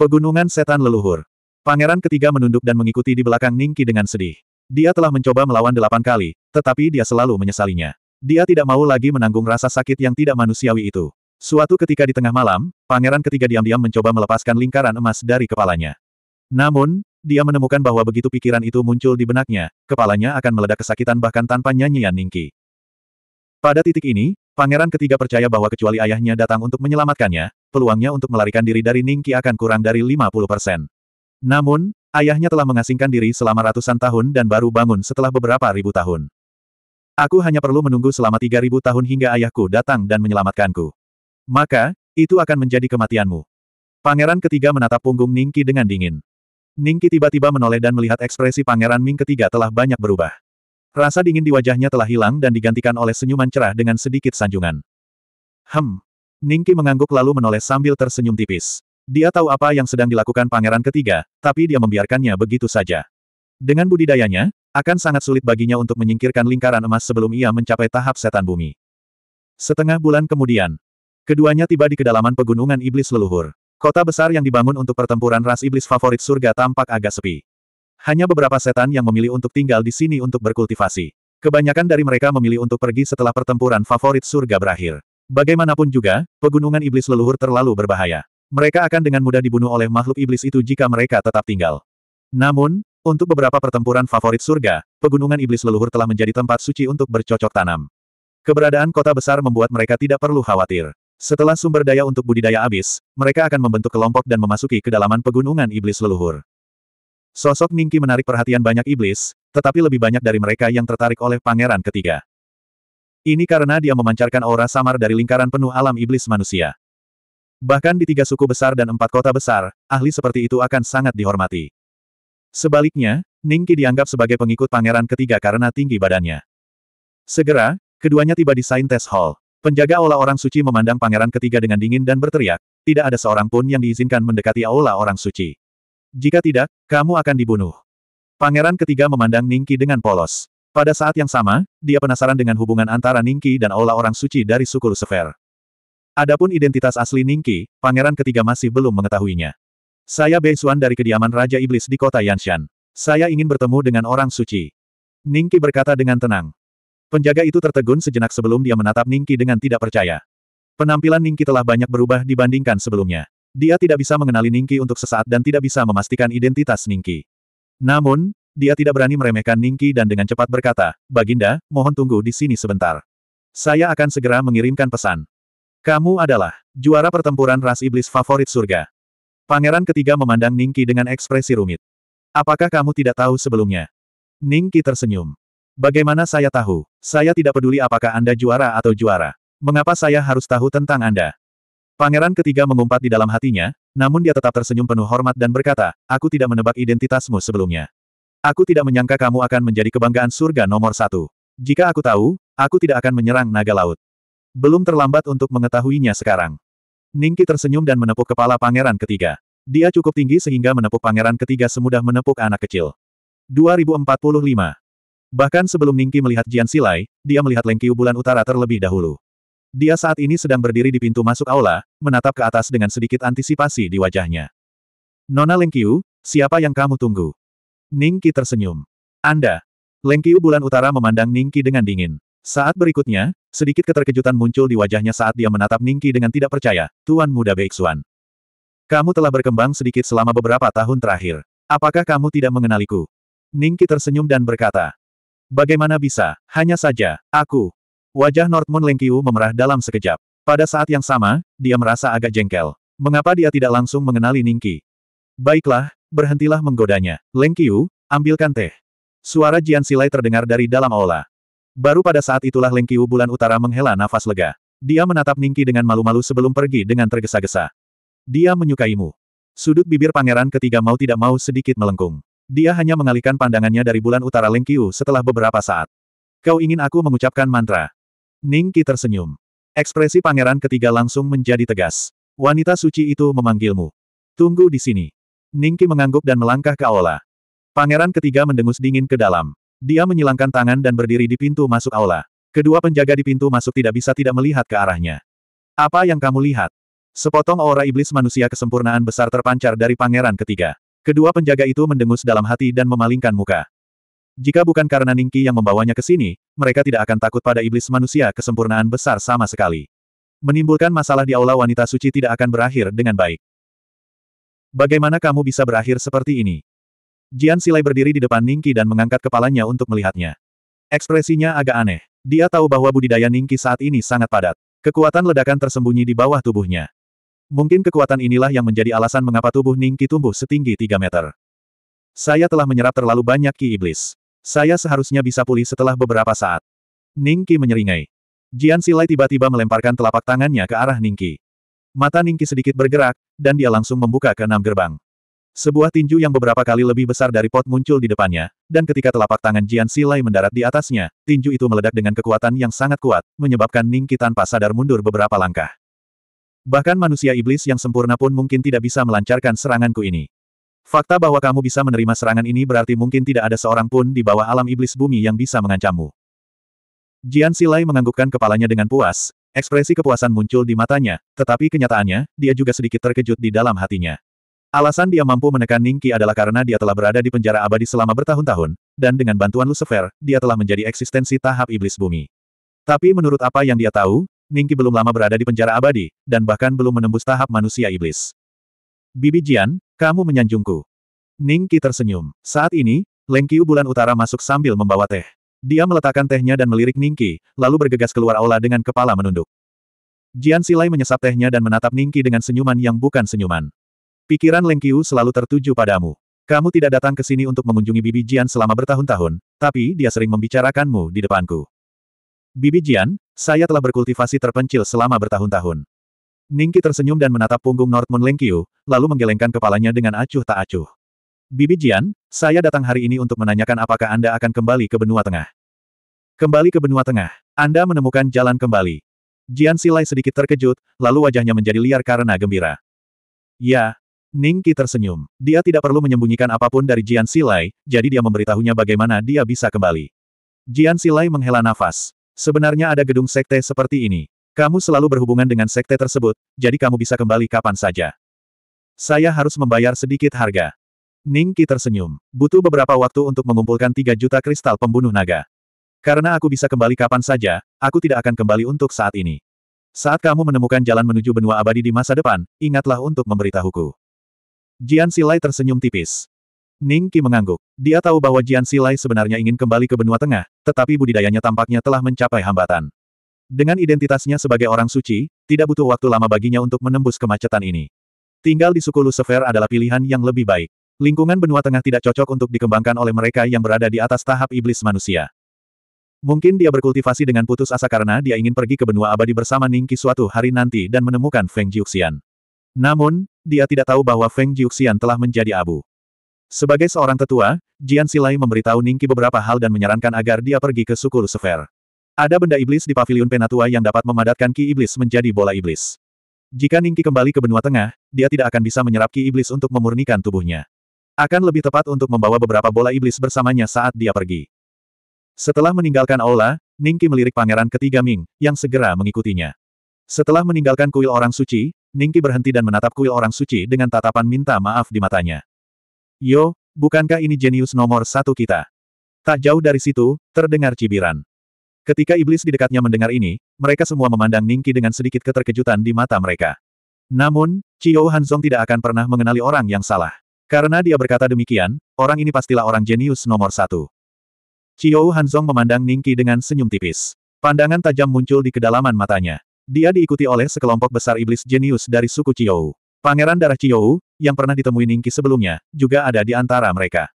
Pegunungan Setan Leluhur Pangeran ketiga menunduk dan mengikuti di belakang Ningki dengan sedih. Dia telah mencoba melawan delapan kali, tetapi dia selalu menyesalinya. Dia tidak mau lagi menanggung rasa sakit yang tidak manusiawi itu. Suatu ketika di tengah malam, pangeran ketiga diam-diam mencoba melepaskan lingkaran emas dari kepalanya. Namun, dia menemukan bahwa begitu pikiran itu muncul di benaknya, kepalanya akan meledak kesakitan bahkan tanpa nyanyian Ningki. Pada titik ini, pangeran ketiga percaya bahwa kecuali ayahnya datang untuk menyelamatkannya, peluangnya untuk melarikan diri dari Ningki akan kurang dari 50%. Namun, ayahnya telah mengasingkan diri selama ratusan tahun dan baru bangun setelah beberapa ribu tahun. Aku hanya perlu menunggu selama tiga ribu tahun hingga ayahku datang dan menyelamatkanku. Maka, itu akan menjadi kematianmu. Pangeran ketiga menatap punggung Ningki dengan dingin. Ningki tiba-tiba menoleh dan melihat ekspresi Pangeran Ming ketiga telah banyak berubah. Rasa dingin di wajahnya telah hilang dan digantikan oleh senyuman cerah dengan sedikit sanjungan. Hem. Ningki mengangguk lalu menoleh sambil tersenyum tipis. Dia tahu apa yang sedang dilakukan pangeran ketiga, tapi dia membiarkannya begitu saja. Dengan budidayanya, akan sangat sulit baginya untuk menyingkirkan lingkaran emas sebelum ia mencapai tahap setan bumi. Setengah bulan kemudian, keduanya tiba di kedalaman pegunungan iblis leluhur. Kota besar yang dibangun untuk pertempuran ras iblis favorit surga tampak agak sepi. Hanya beberapa setan yang memilih untuk tinggal di sini untuk berkultivasi. Kebanyakan dari mereka memilih untuk pergi setelah pertempuran favorit surga berakhir. Bagaimanapun juga, pegunungan iblis leluhur terlalu berbahaya. Mereka akan dengan mudah dibunuh oleh makhluk iblis itu jika mereka tetap tinggal. Namun, untuk beberapa pertempuran favorit surga, pegunungan iblis leluhur telah menjadi tempat suci untuk bercocok tanam. Keberadaan kota besar membuat mereka tidak perlu khawatir. Setelah sumber daya untuk budidaya habis, mereka akan membentuk kelompok dan memasuki kedalaman pegunungan iblis leluhur. Sosok Ningki menarik perhatian banyak iblis, tetapi lebih banyak dari mereka yang tertarik oleh pangeran ketiga. Ini karena dia memancarkan aura samar dari lingkaran penuh alam iblis manusia. Bahkan di tiga suku besar dan empat kota besar, ahli seperti itu akan sangat dihormati. Sebaliknya, Ningki dianggap sebagai pengikut pangeran ketiga karena tinggi badannya. Segera, keduanya tiba di Saintes Hall. Penjaga aula orang suci memandang pangeran ketiga dengan dingin dan berteriak, tidak ada seorang pun yang diizinkan mendekati aula orang suci. Jika tidak, kamu akan dibunuh. Pangeran ketiga memandang Ningki dengan polos. Pada saat yang sama, dia penasaran dengan hubungan antara Ningki dan aula orang suci dari suku Lucifer. Adapun identitas asli Ningki, pangeran ketiga masih belum mengetahuinya. Saya Beisuan dari kediaman Raja Iblis di kota Yanshan. Saya ingin bertemu dengan orang suci. Ningki berkata dengan tenang. Penjaga itu tertegun sejenak sebelum dia menatap Ningki dengan tidak percaya. Penampilan Ningki telah banyak berubah dibandingkan sebelumnya. Dia tidak bisa mengenali Ningki untuk sesaat dan tidak bisa memastikan identitas Ningki. Namun, dia tidak berani meremehkan Ningki dan dengan cepat berkata, Baginda, mohon tunggu di sini sebentar. Saya akan segera mengirimkan pesan. Kamu adalah juara pertempuran ras iblis favorit surga. Pangeran ketiga memandang Ningki dengan ekspresi rumit. Apakah kamu tidak tahu sebelumnya? Ningki tersenyum. Bagaimana saya tahu? Saya tidak peduli apakah Anda juara atau juara. Mengapa saya harus tahu tentang Anda? Pangeran ketiga mengumpat di dalam hatinya, namun dia tetap tersenyum penuh hormat dan berkata, aku tidak menebak identitasmu sebelumnya. Aku tidak menyangka kamu akan menjadi kebanggaan surga nomor satu. Jika aku tahu, aku tidak akan menyerang naga laut. Belum terlambat untuk mengetahuinya sekarang. Ningki tersenyum dan menepuk kepala pangeran ketiga. Dia cukup tinggi sehingga menepuk pangeran ketiga semudah menepuk anak kecil. 2045 Bahkan sebelum Ningki melihat Jian Silai, dia melihat Lengkiu bulan utara terlebih dahulu. Dia saat ini sedang berdiri di pintu masuk aula, menatap ke atas dengan sedikit antisipasi di wajahnya. Nona Lengkiu, siapa yang kamu tunggu? Ningki tersenyum. Anda. Lengkiu bulan utara memandang Ningki dengan dingin. Saat berikutnya, sedikit keterkejutan muncul di wajahnya saat dia menatap Ningki dengan tidak percaya, Tuan Muda Beiksuan. Kamu telah berkembang sedikit selama beberapa tahun terakhir. Apakah kamu tidak mengenaliku? Ningki tersenyum dan berkata, Bagaimana bisa? Hanya saja, aku. Wajah Northmoon Lengkiu memerah dalam sekejap. Pada saat yang sama, dia merasa agak jengkel. Mengapa dia tidak langsung mengenali Ningki? Baiklah, berhentilah menggodanya. Lengkiu, ambilkan teh. Suara Jian Silai terdengar dari dalam aula. Baru pada saat itulah Lengkiu bulan utara menghela nafas lega. Dia menatap Ningki dengan malu-malu sebelum pergi dengan tergesa-gesa. Dia menyukaimu. Sudut bibir pangeran ketiga mau tidak mau sedikit melengkung. Dia hanya mengalihkan pandangannya dari bulan utara Lingqiu setelah beberapa saat. Kau ingin aku mengucapkan mantra? Ning Qi tersenyum. Ekspresi pangeran ketiga langsung menjadi tegas. Wanita suci itu memanggilmu. Tunggu di sini. Ning Qi mengangguk dan melangkah ke aula. Pangeran ketiga mendengus dingin ke dalam. Dia menyilangkan tangan dan berdiri di pintu masuk aula. Kedua penjaga di pintu masuk tidak bisa tidak melihat ke arahnya. Apa yang kamu lihat? Sepotong aura iblis manusia kesempurnaan besar terpancar dari pangeran ketiga. Kedua penjaga itu mendengus dalam hati dan memalingkan muka. Jika bukan karena Ningki yang membawanya ke sini, mereka tidak akan takut pada iblis manusia kesempurnaan besar sama sekali. Menimbulkan masalah di aula wanita suci tidak akan berakhir dengan baik. Bagaimana kamu bisa berakhir seperti ini? Jian Silai berdiri di depan Ningki dan mengangkat kepalanya untuk melihatnya. Ekspresinya agak aneh. Dia tahu bahwa budidaya Ningki saat ini sangat padat. Kekuatan ledakan tersembunyi di bawah tubuhnya. Mungkin kekuatan inilah yang menjadi alasan mengapa tubuh Ning Qi tumbuh setinggi 3 meter. Saya telah menyerap terlalu banyak Ki Iblis. Saya seharusnya bisa pulih setelah beberapa saat. Ning Qi menyeringai. Jian Silai tiba-tiba melemparkan telapak tangannya ke arah Ning Qi. Mata Ning Qi sedikit bergerak, dan dia langsung membuka ke enam gerbang. Sebuah tinju yang beberapa kali lebih besar dari pot muncul di depannya, dan ketika telapak tangan Jian Silai mendarat di atasnya, tinju itu meledak dengan kekuatan yang sangat kuat, menyebabkan Ningki tanpa sadar mundur beberapa langkah. Bahkan manusia iblis yang sempurna pun mungkin tidak bisa melancarkan seranganku ini. Fakta bahwa kamu bisa menerima serangan ini berarti mungkin tidak ada seorang pun di bawah alam iblis bumi yang bisa mengancammu. Jian Silai menganggukkan kepalanya dengan puas, ekspresi kepuasan muncul di matanya, tetapi kenyataannya, dia juga sedikit terkejut di dalam hatinya. Alasan dia mampu menekan Ningki adalah karena dia telah berada di penjara abadi selama bertahun-tahun, dan dengan bantuan Lucifer, dia telah menjadi eksistensi tahap iblis bumi. Tapi menurut apa yang dia tahu, Ningki belum lama berada di penjara abadi, dan bahkan belum menembus tahap manusia iblis. Bibi Jian, kamu menyanjungku. Ningki tersenyum. Saat ini, Lengkiu bulan utara masuk sambil membawa teh. Dia meletakkan tehnya dan melirik Ningki, lalu bergegas keluar aula dengan kepala menunduk. Jian Silai menyesap tehnya dan menatap Ningki dengan senyuman yang bukan senyuman. Pikiran Lengkiu selalu tertuju padamu. Kamu tidak datang ke sini untuk mengunjungi Bibi Jian selama bertahun-tahun, tapi dia sering membicarakanmu di depanku. Bibi Jian, saya telah berkultivasi terpencil selama bertahun-tahun. Ningki tersenyum dan menatap punggung North Moon Lengkyu, lalu menggelengkan kepalanya dengan acuh tak acuh. Bibi Jian, saya datang hari ini untuk menanyakan apakah Anda akan kembali ke benua tengah. Kembali ke benua tengah, Anda menemukan jalan kembali. Jian Silai sedikit terkejut, lalu wajahnya menjadi liar karena gembira. Ya, Ningki tersenyum. Dia tidak perlu menyembunyikan apapun dari Jian Silai, jadi dia memberitahunya bagaimana dia bisa kembali. Jian Silai menghela nafas. Sebenarnya ada gedung sekte seperti ini. Kamu selalu berhubungan dengan sekte tersebut, jadi kamu bisa kembali kapan saja. Saya harus membayar sedikit harga. Ning Qi tersenyum. Butuh beberapa waktu untuk mengumpulkan 3 juta kristal pembunuh naga. Karena aku bisa kembali kapan saja, aku tidak akan kembali untuk saat ini. Saat kamu menemukan jalan menuju benua abadi di masa depan, ingatlah untuk memberitahuku. Jian Silai tersenyum tipis. Ning Qi mengangguk. Dia tahu bahwa Jian Silai sebenarnya ingin kembali ke benua tengah, tetapi budidayanya tampaknya telah mencapai hambatan. Dengan identitasnya sebagai orang suci, tidak butuh waktu lama baginya untuk menembus kemacetan ini. Tinggal di suku Lucifer adalah pilihan yang lebih baik. Lingkungan benua tengah tidak cocok untuk dikembangkan oleh mereka yang berada di atas tahap iblis manusia. Mungkin dia berkultivasi dengan putus asa karena dia ingin pergi ke benua abadi bersama Ning Qi suatu hari nanti dan menemukan Feng Jiuxian. Namun, dia tidak tahu bahwa Feng Jiuxian telah menjadi abu. Sebagai seorang tetua, Jian Silai memberitahu Ningki beberapa hal dan menyarankan agar dia pergi ke suku Lucifer. Ada benda iblis di paviliun Penatua yang dapat memadatkan ki iblis menjadi bola iblis. Jika Ningki kembali ke benua tengah, dia tidak akan bisa menyerap ki iblis untuk memurnikan tubuhnya. Akan lebih tepat untuk membawa beberapa bola iblis bersamanya saat dia pergi. Setelah meninggalkan aula, Ningki melirik pangeran ketiga Ming, yang segera mengikutinya. Setelah meninggalkan kuil orang suci, Ningki berhenti dan menatap kuil orang suci dengan tatapan minta maaf di matanya. Yo, bukankah ini jenius nomor satu kita? Tak jauh dari situ, terdengar cibiran. Ketika iblis di dekatnya mendengar ini, mereka semua memandang Ningki dengan sedikit keterkejutan di mata mereka. Namun, Chiyo Hanzong tidak akan pernah mengenali orang yang salah. Karena dia berkata demikian, orang ini pastilah orang jenius nomor satu. Chiyo Hanzong memandang Ningki dengan senyum tipis. Pandangan tajam muncul di kedalaman matanya. Dia diikuti oleh sekelompok besar iblis jenius dari suku Chiyo. Pangeran darah Chiyo, yang pernah ditemui Ningki sebelumnya, juga ada di antara mereka.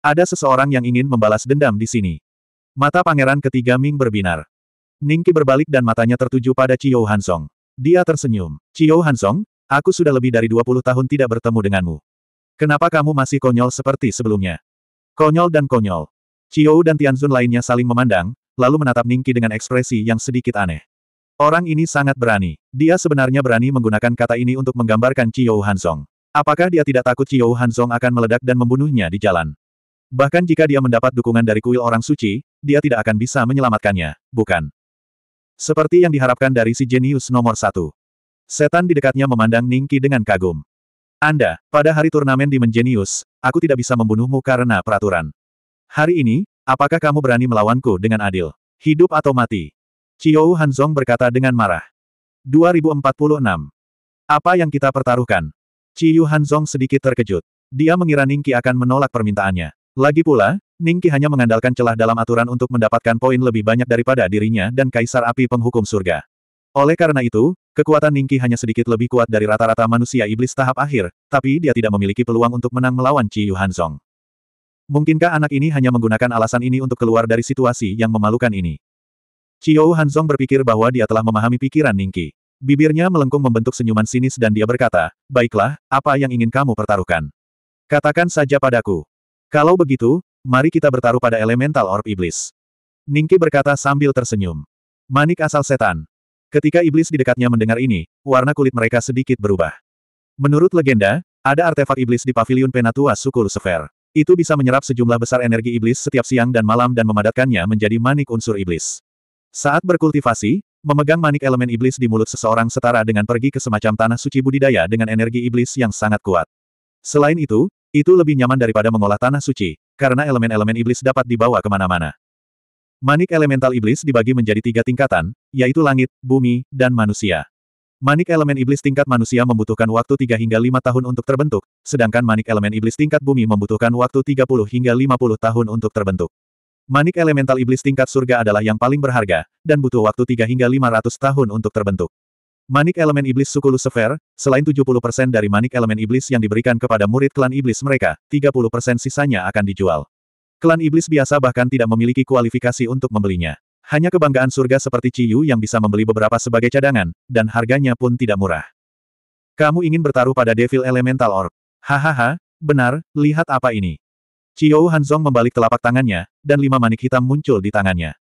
Ada seseorang yang ingin membalas dendam di sini. Mata pangeran ketiga Ming berbinar. Ningki berbalik dan matanya tertuju pada Chiyo Hansong. Dia tersenyum. Chiyo Hansong, aku sudah lebih dari 20 tahun tidak bertemu denganmu. Kenapa kamu masih konyol seperti sebelumnya? Konyol dan konyol. Chiyo dan Tianzun lainnya saling memandang, lalu menatap Ningki dengan ekspresi yang sedikit aneh. Orang ini sangat berani. Dia sebenarnya berani menggunakan kata ini untuk menggambarkan Chiyo Hansong. Apakah dia tidak takut Qiao Hanzong akan meledak dan membunuhnya di jalan? Bahkan jika dia mendapat dukungan dari kuil orang suci, dia tidak akan bisa menyelamatkannya, bukan? Seperti yang diharapkan dari si jenius nomor satu. Setan di dekatnya memandang Ningki dengan kagum. Anda, pada hari turnamen di Menjenius, aku tidak bisa membunuhmu karena peraturan. Hari ini, apakah kamu berani melawanku dengan adil? Hidup atau mati? Qiao Hanzong berkata dengan marah. 2046. Apa yang kita pertaruhkan? Ci Yu Hanzong sedikit terkejut. Dia mengira Ningki akan menolak permintaannya. Lagi pula, Ningki hanya mengandalkan celah dalam aturan untuk mendapatkan poin lebih banyak daripada dirinya dan Kaisar Api Penghukum Surga. Oleh karena itu, kekuatan Ningki hanya sedikit lebih kuat dari rata-rata manusia iblis tahap akhir, tapi dia tidak memiliki peluang untuk menang melawan Ci Yu Hanzong. Mungkinkah anak ini hanya menggunakan alasan ini untuk keluar dari situasi yang memalukan ini? Ciyu Hanzong berpikir bahwa dia telah memahami pikiran Ningki. Bibirnya melengkung membentuk senyuman sinis dan dia berkata, Baiklah, apa yang ingin kamu pertaruhkan? Katakan saja padaku. Kalau begitu, mari kita bertaruh pada elemental orb iblis. Ningki berkata sambil tersenyum. Manik asal setan. Ketika iblis di dekatnya mendengar ini, warna kulit mereka sedikit berubah. Menurut legenda, ada artefak iblis di Paviliun Penatua suku Lucifer. Itu bisa menyerap sejumlah besar energi iblis setiap siang dan malam dan memadatkannya menjadi manik unsur iblis. Saat berkultivasi, Memegang manik elemen iblis di mulut seseorang setara dengan pergi ke semacam tanah suci budidaya dengan energi iblis yang sangat kuat. Selain itu, itu lebih nyaman daripada mengolah tanah suci, karena elemen-elemen iblis dapat dibawa kemana-mana. Manik elemental iblis dibagi menjadi tiga tingkatan, yaitu langit, bumi, dan manusia. Manik elemen iblis tingkat manusia membutuhkan waktu 3 hingga 5 tahun untuk terbentuk, sedangkan manik elemen iblis tingkat bumi membutuhkan waktu 30 hingga 50 tahun untuk terbentuk. Manik elemental iblis tingkat surga adalah yang paling berharga, dan butuh waktu 3 hingga 500 tahun untuk terbentuk. Manik elemen iblis suku Lucifer, selain 70% dari manik elemen iblis yang diberikan kepada murid klan iblis mereka, 30% sisanya akan dijual. Klan iblis biasa bahkan tidak memiliki kualifikasi untuk membelinya. Hanya kebanggaan surga seperti Ciyu yang bisa membeli beberapa sebagai cadangan, dan harganya pun tidak murah. Kamu ingin bertaruh pada Devil Elemental Orb? Hahaha, benar, lihat apa ini. Qiu Hanzong membalik telapak tangannya, dan lima manik hitam muncul di tangannya.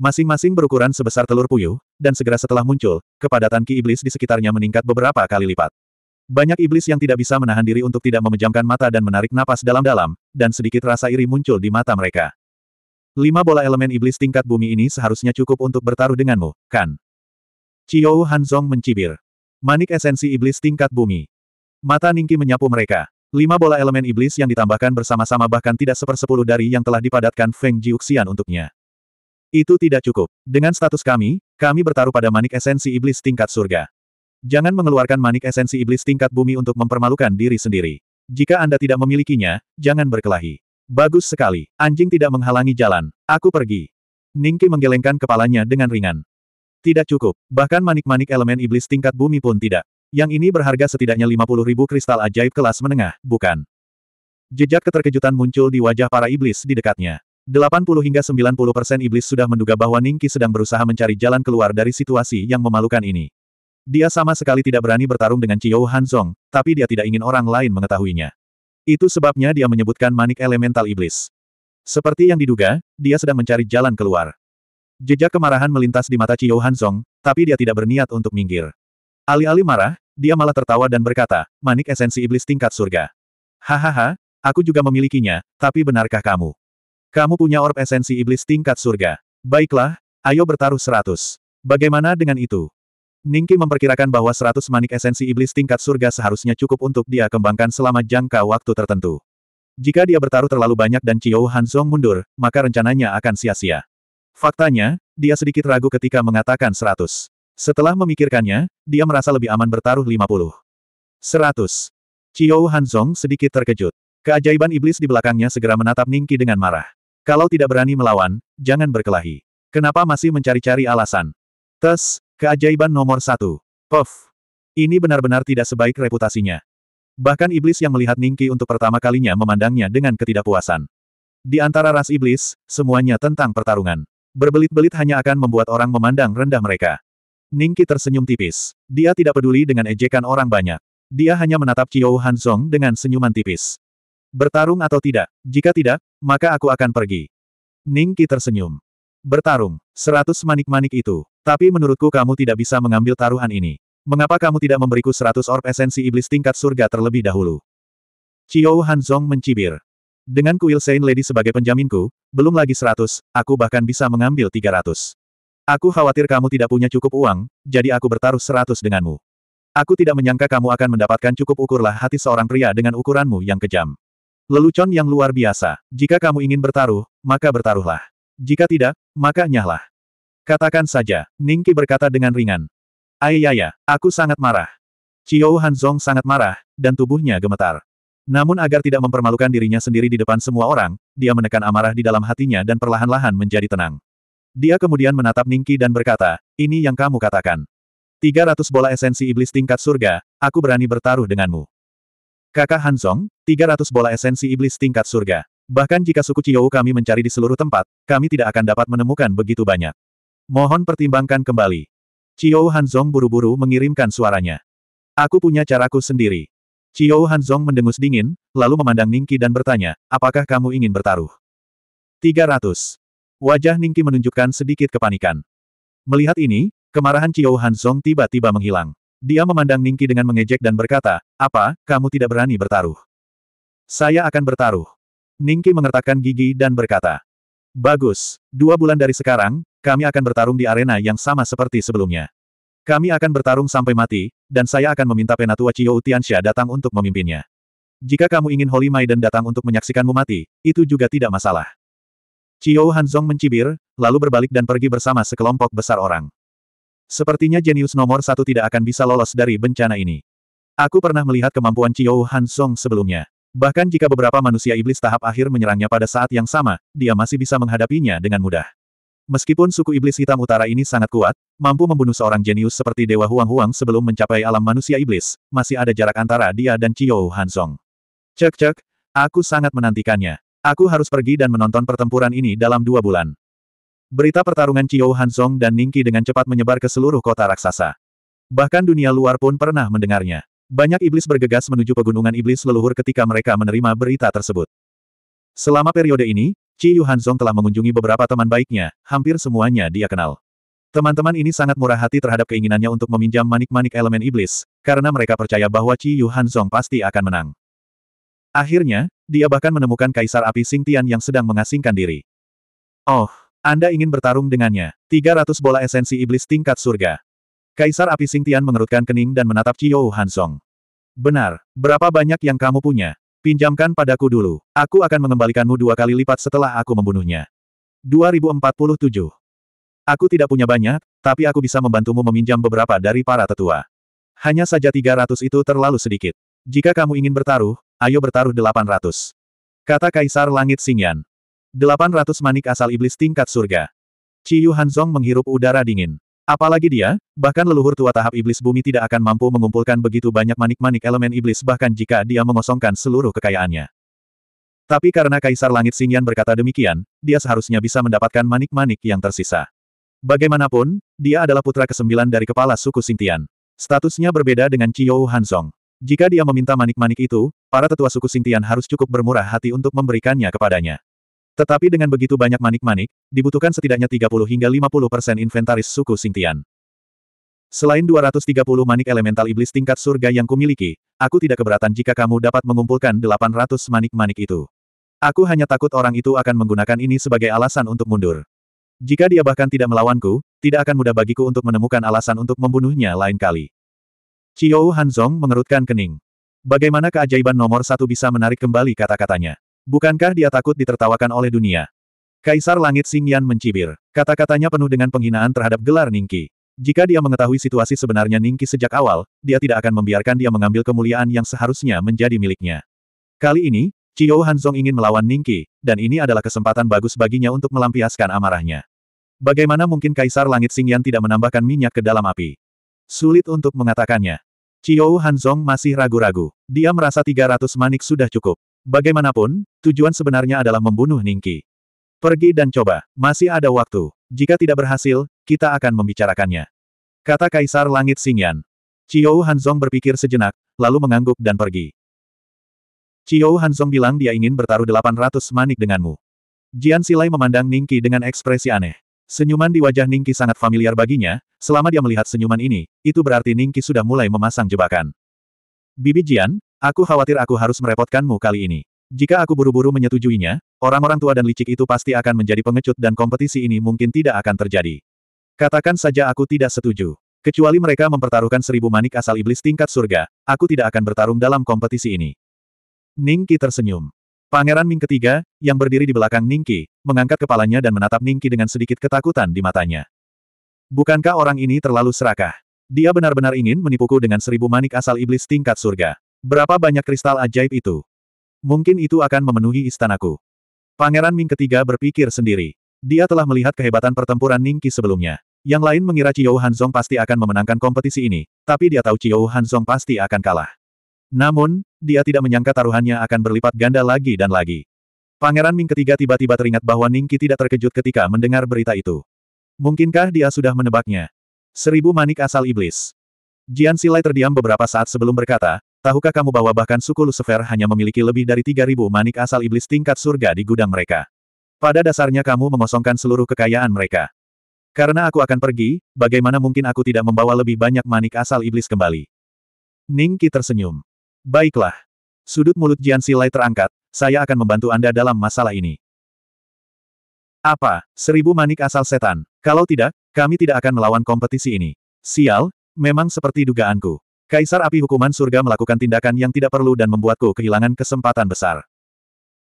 Masing-masing berukuran sebesar telur puyuh, dan segera setelah muncul, kepadatan ki iblis di sekitarnya meningkat beberapa kali lipat. Banyak iblis yang tidak bisa menahan diri untuk tidak memejamkan mata dan menarik napas dalam-dalam, dan sedikit rasa iri muncul di mata mereka. Lima bola elemen iblis tingkat bumi ini seharusnya cukup untuk bertaruh denganmu, kan? Qiu Hanzong mencibir. Manik esensi iblis tingkat bumi. Mata Ningki menyapu mereka. Lima bola elemen iblis yang ditambahkan bersama-sama bahkan tidak sepersepuluh dari yang telah dipadatkan Feng Jiuxian untuknya. Itu tidak cukup. Dengan status kami, kami bertaruh pada manik esensi iblis tingkat surga. Jangan mengeluarkan manik esensi iblis tingkat bumi untuk mempermalukan diri sendiri. Jika Anda tidak memilikinya, jangan berkelahi. Bagus sekali. Anjing tidak menghalangi jalan. Aku pergi. Ningki menggelengkan kepalanya dengan ringan. Tidak cukup. Bahkan manik-manik elemen iblis tingkat bumi pun tidak. Yang ini berharga setidaknya 50 ribu kristal ajaib kelas menengah, bukan? Jejak keterkejutan muncul di wajah para iblis di dekatnya. 80 hingga 90 persen iblis sudah menduga bahwa Ningki sedang berusaha mencari jalan keluar dari situasi yang memalukan ini. Dia sama sekali tidak berani bertarung dengan Chiyou Hanzong, tapi dia tidak ingin orang lain mengetahuinya. Itu sebabnya dia menyebutkan manik elemental iblis. Seperti yang diduga, dia sedang mencari jalan keluar. Jejak kemarahan melintas di mata Chiyou Hanzong, tapi dia tidak berniat untuk minggir. Alih-alih marah, dia malah tertawa dan berkata, manik esensi iblis tingkat surga. Hahaha, aku juga memilikinya, tapi benarkah kamu? Kamu punya orb esensi iblis tingkat surga. Baiklah, ayo bertaruh seratus. Bagaimana dengan itu? Ningki memperkirakan bahwa seratus manik esensi iblis tingkat surga seharusnya cukup untuk dia kembangkan selama jangka waktu tertentu. Jika dia bertaruh terlalu banyak dan Chiyou Hanzong mundur, maka rencananya akan sia-sia. Faktanya, dia sedikit ragu ketika mengatakan seratus. Setelah memikirkannya, dia merasa lebih aman bertaruh 50. 100. Chiou Hanzong sedikit terkejut. Keajaiban iblis di belakangnya segera menatap Ningki dengan marah. Kalau tidak berani melawan, jangan berkelahi. Kenapa masih mencari-cari alasan? Tes, keajaiban nomor satu. Puff. Ini benar-benar tidak sebaik reputasinya. Bahkan iblis yang melihat Ningki untuk pertama kalinya memandangnya dengan ketidakpuasan. Di antara ras iblis, semuanya tentang pertarungan. Berbelit-belit hanya akan membuat orang memandang rendah mereka. Ningki tersenyum tipis. Dia tidak peduli dengan ejekan orang banyak. Dia hanya menatap Qiyou Hanzong dengan senyuman tipis. Bertarung atau tidak? Jika tidak, maka aku akan pergi. Ningki tersenyum. Bertarung. Seratus manik-manik itu. Tapi menurutku kamu tidak bisa mengambil taruhan ini. Mengapa kamu tidak memberiku seratus orb esensi iblis tingkat surga terlebih dahulu? Qiyou Hanzong mencibir. Dengan kuil Saint Lady sebagai penjaminku, belum lagi seratus, aku bahkan bisa mengambil tiga ratus. Aku khawatir kamu tidak punya cukup uang, jadi aku bertaruh seratus denganmu. Aku tidak menyangka kamu akan mendapatkan cukup ukurlah hati seorang pria dengan ukuranmu yang kejam. Lelucon yang luar biasa. Jika kamu ingin bertaruh, maka bertaruhlah. Jika tidak, maka nyahlah. Katakan saja, Ningki berkata dengan ringan. Ayaya, ya, aku sangat marah. Chiou Hanzong sangat marah, dan tubuhnya gemetar. Namun agar tidak mempermalukan dirinya sendiri di depan semua orang, dia menekan amarah di dalam hatinya dan perlahan-lahan menjadi tenang. Dia kemudian menatap Ningki dan berkata, ini yang kamu katakan. 300 bola esensi iblis tingkat surga, aku berani bertaruh denganmu. Kakak Hanzong, 300 bola esensi iblis tingkat surga. Bahkan jika suku Chiyou kami mencari di seluruh tempat, kami tidak akan dapat menemukan begitu banyak. Mohon pertimbangkan kembali. Chiyou Hanzong buru-buru mengirimkan suaranya. Aku punya caraku sendiri. Chiyou Hanzong mendengus dingin, lalu memandang Ningki dan bertanya, apakah kamu ingin bertaruh? 300. Wajah Ningki menunjukkan sedikit kepanikan. Melihat ini, kemarahan Qiao Hanzong tiba-tiba menghilang. Dia memandang Ningki dengan mengejek dan berkata, apa, kamu tidak berani bertaruh? Saya akan bertaruh. Ningki mengertakkan gigi dan berkata, bagus, dua bulan dari sekarang, kami akan bertarung di arena yang sama seperti sebelumnya. Kami akan bertarung sampai mati, dan saya akan meminta Penatua Qiao Tianxia datang untuk memimpinnya. Jika kamu ingin Holy Maiden datang untuk menyaksikanmu mati, itu juga tidak masalah. Chiyou Hanzong mencibir, lalu berbalik dan pergi bersama sekelompok besar orang. Sepertinya jenius nomor satu tidak akan bisa lolos dari bencana ini. Aku pernah melihat kemampuan Chiyou Hanzong sebelumnya. Bahkan jika beberapa manusia iblis tahap akhir menyerangnya pada saat yang sama, dia masih bisa menghadapinya dengan mudah. Meskipun suku iblis hitam utara ini sangat kuat, mampu membunuh seorang jenius seperti Dewa Huang-Huang sebelum mencapai alam manusia iblis, masih ada jarak antara dia dan Chiyou Hanzong. Cek-cek, aku sangat menantikannya. Aku harus pergi dan menonton pertempuran ini dalam dua bulan. Berita pertarungan Chiyo Hansong dan Ningki dengan cepat menyebar ke seluruh kota raksasa. Bahkan dunia luar pun pernah mendengarnya. Banyak iblis bergegas menuju pegunungan iblis leluhur ketika mereka menerima berita tersebut. Selama periode ini, Chiyu Hansong telah mengunjungi beberapa teman baiknya, hampir semuanya dia kenal. Teman-teman ini sangat murah hati terhadap keinginannya untuk meminjam manik-manik elemen iblis, karena mereka percaya bahwa Chiyu Hansong pasti akan menang. Akhirnya, dia bahkan menemukan Kaisar Api Sing Tian yang sedang mengasingkan diri. Oh, Anda ingin bertarung dengannya. 300 bola esensi iblis tingkat surga. Kaisar Api Sing Tian mengerutkan kening dan menatap Chiyo Hansong. Benar, berapa banyak yang kamu punya? Pinjamkan padaku dulu. Aku akan mengembalikanmu dua kali lipat setelah aku membunuhnya. 2047. Aku tidak punya banyak, tapi aku bisa membantumu meminjam beberapa dari para tetua. Hanya saja 300 itu terlalu sedikit. Jika kamu ingin bertaruh, Ayo bertaruh 800. Kata Kaisar Langit Singyan. 800 manik asal iblis tingkat surga. Ciyu Hanzong menghirup udara dingin. Apalagi dia, bahkan leluhur tua tahap iblis bumi tidak akan mampu mengumpulkan begitu banyak manik-manik elemen iblis bahkan jika dia mengosongkan seluruh kekayaannya. Tapi karena Kaisar Langit Singyan berkata demikian, dia seharusnya bisa mendapatkan manik-manik yang tersisa. Bagaimanapun, dia adalah putra kesembilan dari kepala suku Sintian. Statusnya berbeda dengan Chiyou Hanzong. Jika dia meminta manik-manik itu, para tetua suku Singtian harus cukup bermurah hati untuk memberikannya kepadanya. Tetapi dengan begitu banyak manik-manik, dibutuhkan setidaknya 30 hingga 50 persen inventaris suku Singtian. Selain 230 manik elemental iblis tingkat surga yang kumiliki, aku tidak keberatan jika kamu dapat mengumpulkan 800 manik-manik itu. Aku hanya takut orang itu akan menggunakan ini sebagai alasan untuk mundur. Jika dia bahkan tidak melawanku, tidak akan mudah bagiku untuk menemukan alasan untuk membunuhnya lain kali. Qiyou Hanzong mengerutkan kening. Bagaimana keajaiban nomor satu bisa menarik kembali kata-katanya? Bukankah dia takut ditertawakan oleh dunia? Kaisar Langit Xingyan mencibir. Kata-katanya penuh dengan penghinaan terhadap gelar Ningqi. Jika dia mengetahui situasi sebenarnya Ningqi sejak awal, dia tidak akan membiarkan dia mengambil kemuliaan yang seharusnya menjadi miliknya. Kali ini, Chiyo Hanzong ingin melawan Ningqi, dan ini adalah kesempatan bagus baginya untuk melampiaskan amarahnya. Bagaimana mungkin Kaisar Langit Xingyan tidak menambahkan minyak ke dalam api? Sulit untuk mengatakannya. Chiyou Hanzong masih ragu-ragu. Dia merasa 300 manik sudah cukup. Bagaimanapun, tujuan sebenarnya adalah membunuh Ningki. Pergi dan coba, masih ada waktu. Jika tidak berhasil, kita akan membicarakannya. Kata Kaisar Langit Singyan. Chiyou Hanzong berpikir sejenak, lalu mengangguk dan pergi. Chiyou Hanzong bilang dia ingin bertaruh 800 manik denganmu. Jian Silai memandang Ningki dengan ekspresi aneh. Senyuman di wajah Ningki sangat familiar baginya, selama dia melihat senyuman ini, itu berarti Ningki sudah mulai memasang jebakan. Bibi Jian, aku khawatir aku harus merepotkanmu kali ini. Jika aku buru-buru menyetujuinya, orang-orang tua dan licik itu pasti akan menjadi pengecut dan kompetisi ini mungkin tidak akan terjadi. Katakan saja aku tidak setuju. Kecuali mereka mempertaruhkan seribu manik asal iblis tingkat surga, aku tidak akan bertarung dalam kompetisi ini. Ningki tersenyum. Pangeran Ming ketiga, yang berdiri di belakang Ningki, mengangkat kepalanya dan menatap Ningki dengan sedikit ketakutan di matanya. Bukankah orang ini terlalu serakah? Dia benar-benar ingin menipuku dengan seribu manik asal iblis tingkat surga. Berapa banyak kristal ajaib itu? Mungkin itu akan memenuhi istanaku. Pangeran Ming ketiga berpikir sendiri. Dia telah melihat kehebatan pertempuran Ningki sebelumnya. Yang lain mengira Chiyou Hanzong pasti akan memenangkan kompetisi ini, tapi dia tahu Chiyou Hanzong pasti akan kalah. Namun, dia tidak menyangka taruhannya akan berlipat ganda lagi dan lagi. Pangeran Ming ketiga tiba-tiba teringat bahwa Ningki tidak terkejut ketika mendengar berita itu. Mungkinkah dia sudah menebaknya? Seribu manik asal iblis. Jian Silai terdiam beberapa saat sebelum berkata, tahukah kamu bahwa bahkan suku Lucifer hanya memiliki lebih dari 3.000 manik asal iblis tingkat surga di gudang mereka. Pada dasarnya kamu mengosongkan seluruh kekayaan mereka. Karena aku akan pergi, bagaimana mungkin aku tidak membawa lebih banyak manik asal iblis kembali? Ningki tersenyum. Baiklah. Sudut mulut Jian Silai terangkat, saya akan membantu Anda dalam masalah ini. Apa, seribu manik asal setan? Kalau tidak, kami tidak akan melawan kompetisi ini. Sial, memang seperti dugaanku. Kaisar api hukuman surga melakukan tindakan yang tidak perlu dan membuatku kehilangan kesempatan besar.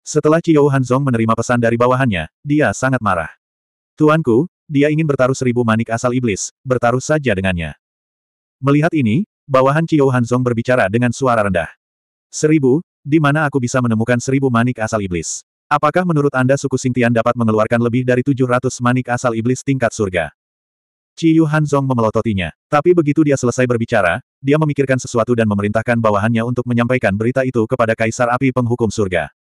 Setelah Qiao Hanzong menerima pesan dari bawahannya, dia sangat marah. Tuanku, dia ingin bertaruh seribu manik asal iblis, bertaruh saja dengannya. Melihat ini, Bawahan Qiu Hanzong berbicara dengan suara rendah. Seribu, di mana aku bisa menemukan seribu manik asal iblis? Apakah menurut Anda suku Singtian dapat mengeluarkan lebih dari tujuh ratus manik asal iblis tingkat surga? Qiu Hanzong memelototinya. Tapi begitu dia selesai berbicara, dia memikirkan sesuatu dan memerintahkan bawahannya untuk menyampaikan berita itu kepada Kaisar Api Penghukum Surga.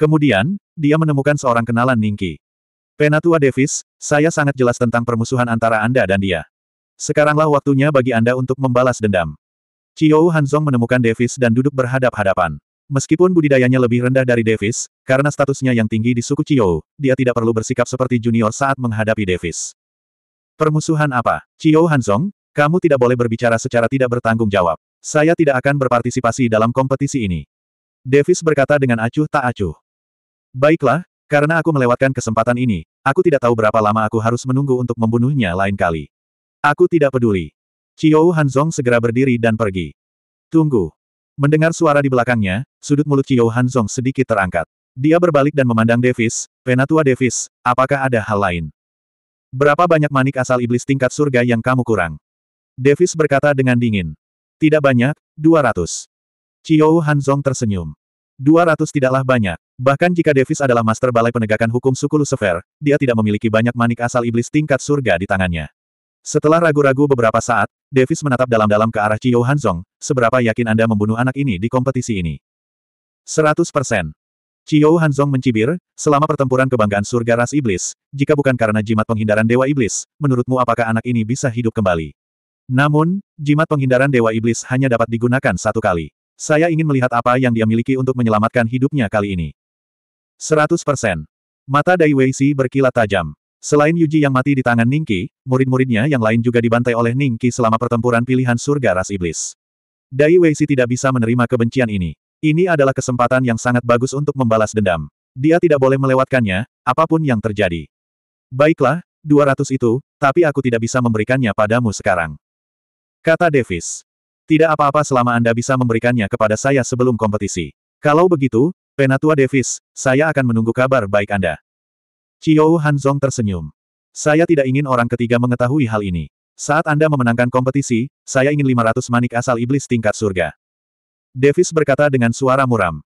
Kemudian, dia menemukan seorang kenalan Ningki. Penatua Davis, saya sangat jelas tentang permusuhan antara Anda dan dia. Sekaranglah waktunya bagi Anda untuk membalas dendam. Chiou Hanzong menemukan Davis dan duduk berhadap-hadapan. Meskipun budidayanya lebih rendah dari Davis, karena statusnya yang tinggi di suku Chiou, dia tidak perlu bersikap seperti junior saat menghadapi Davis. Permusuhan apa? Chiou Hanzong, kamu tidak boleh berbicara secara tidak bertanggung jawab. Saya tidak akan berpartisipasi dalam kompetisi ini. Davis berkata dengan acuh tak acuh. Baiklah, karena aku melewatkan kesempatan ini, aku tidak tahu berapa lama aku harus menunggu untuk membunuhnya lain kali. Aku tidak peduli. Qiu Hanzong segera berdiri dan pergi. Tunggu. Mendengar suara di belakangnya, sudut mulut Qiu Hanzong sedikit terangkat. Dia berbalik dan memandang Davis, Penatua Davis, apakah ada hal lain? Berapa banyak manik asal iblis tingkat surga yang kamu kurang? Davis berkata dengan dingin. Tidak banyak, 200. Qiu Hanzong tersenyum. 200 tidaklah banyak. Bahkan jika Davis adalah master balai penegakan hukum suku Lucifer, dia tidak memiliki banyak manik asal iblis tingkat surga di tangannya. Setelah ragu-ragu beberapa saat, Davis menatap dalam-dalam ke arah Chiyo Hanzong, seberapa yakin Anda membunuh anak ini di kompetisi ini? 100 persen. Chiyo Hanzong mencibir, selama pertempuran kebanggaan surga ras iblis, jika bukan karena jimat penghindaran Dewa Iblis, menurutmu apakah anak ini bisa hidup kembali? Namun, jimat penghindaran Dewa Iblis hanya dapat digunakan satu kali. Saya ingin melihat apa yang dia miliki untuk menyelamatkan hidupnya kali ini. 100 persen. Mata Dai Weixi berkilat tajam. Selain Yuji yang mati di tangan Ningki, murid-muridnya yang lain juga dibantai oleh Ningki selama pertempuran pilihan surga ras iblis. Dai si tidak bisa menerima kebencian ini. Ini adalah kesempatan yang sangat bagus untuk membalas dendam. Dia tidak boleh melewatkannya, apapun yang terjadi. Baiklah, 200 itu, tapi aku tidak bisa memberikannya padamu sekarang. Kata Davis. Tidak apa-apa selama Anda bisa memberikannya kepada saya sebelum kompetisi. Kalau begitu, Penatua Davis, saya akan menunggu kabar baik Anda. Chiou Hanzong tersenyum. Saya tidak ingin orang ketiga mengetahui hal ini. Saat Anda memenangkan kompetisi, saya ingin 500 manik asal iblis tingkat surga. Davis berkata dengan suara muram.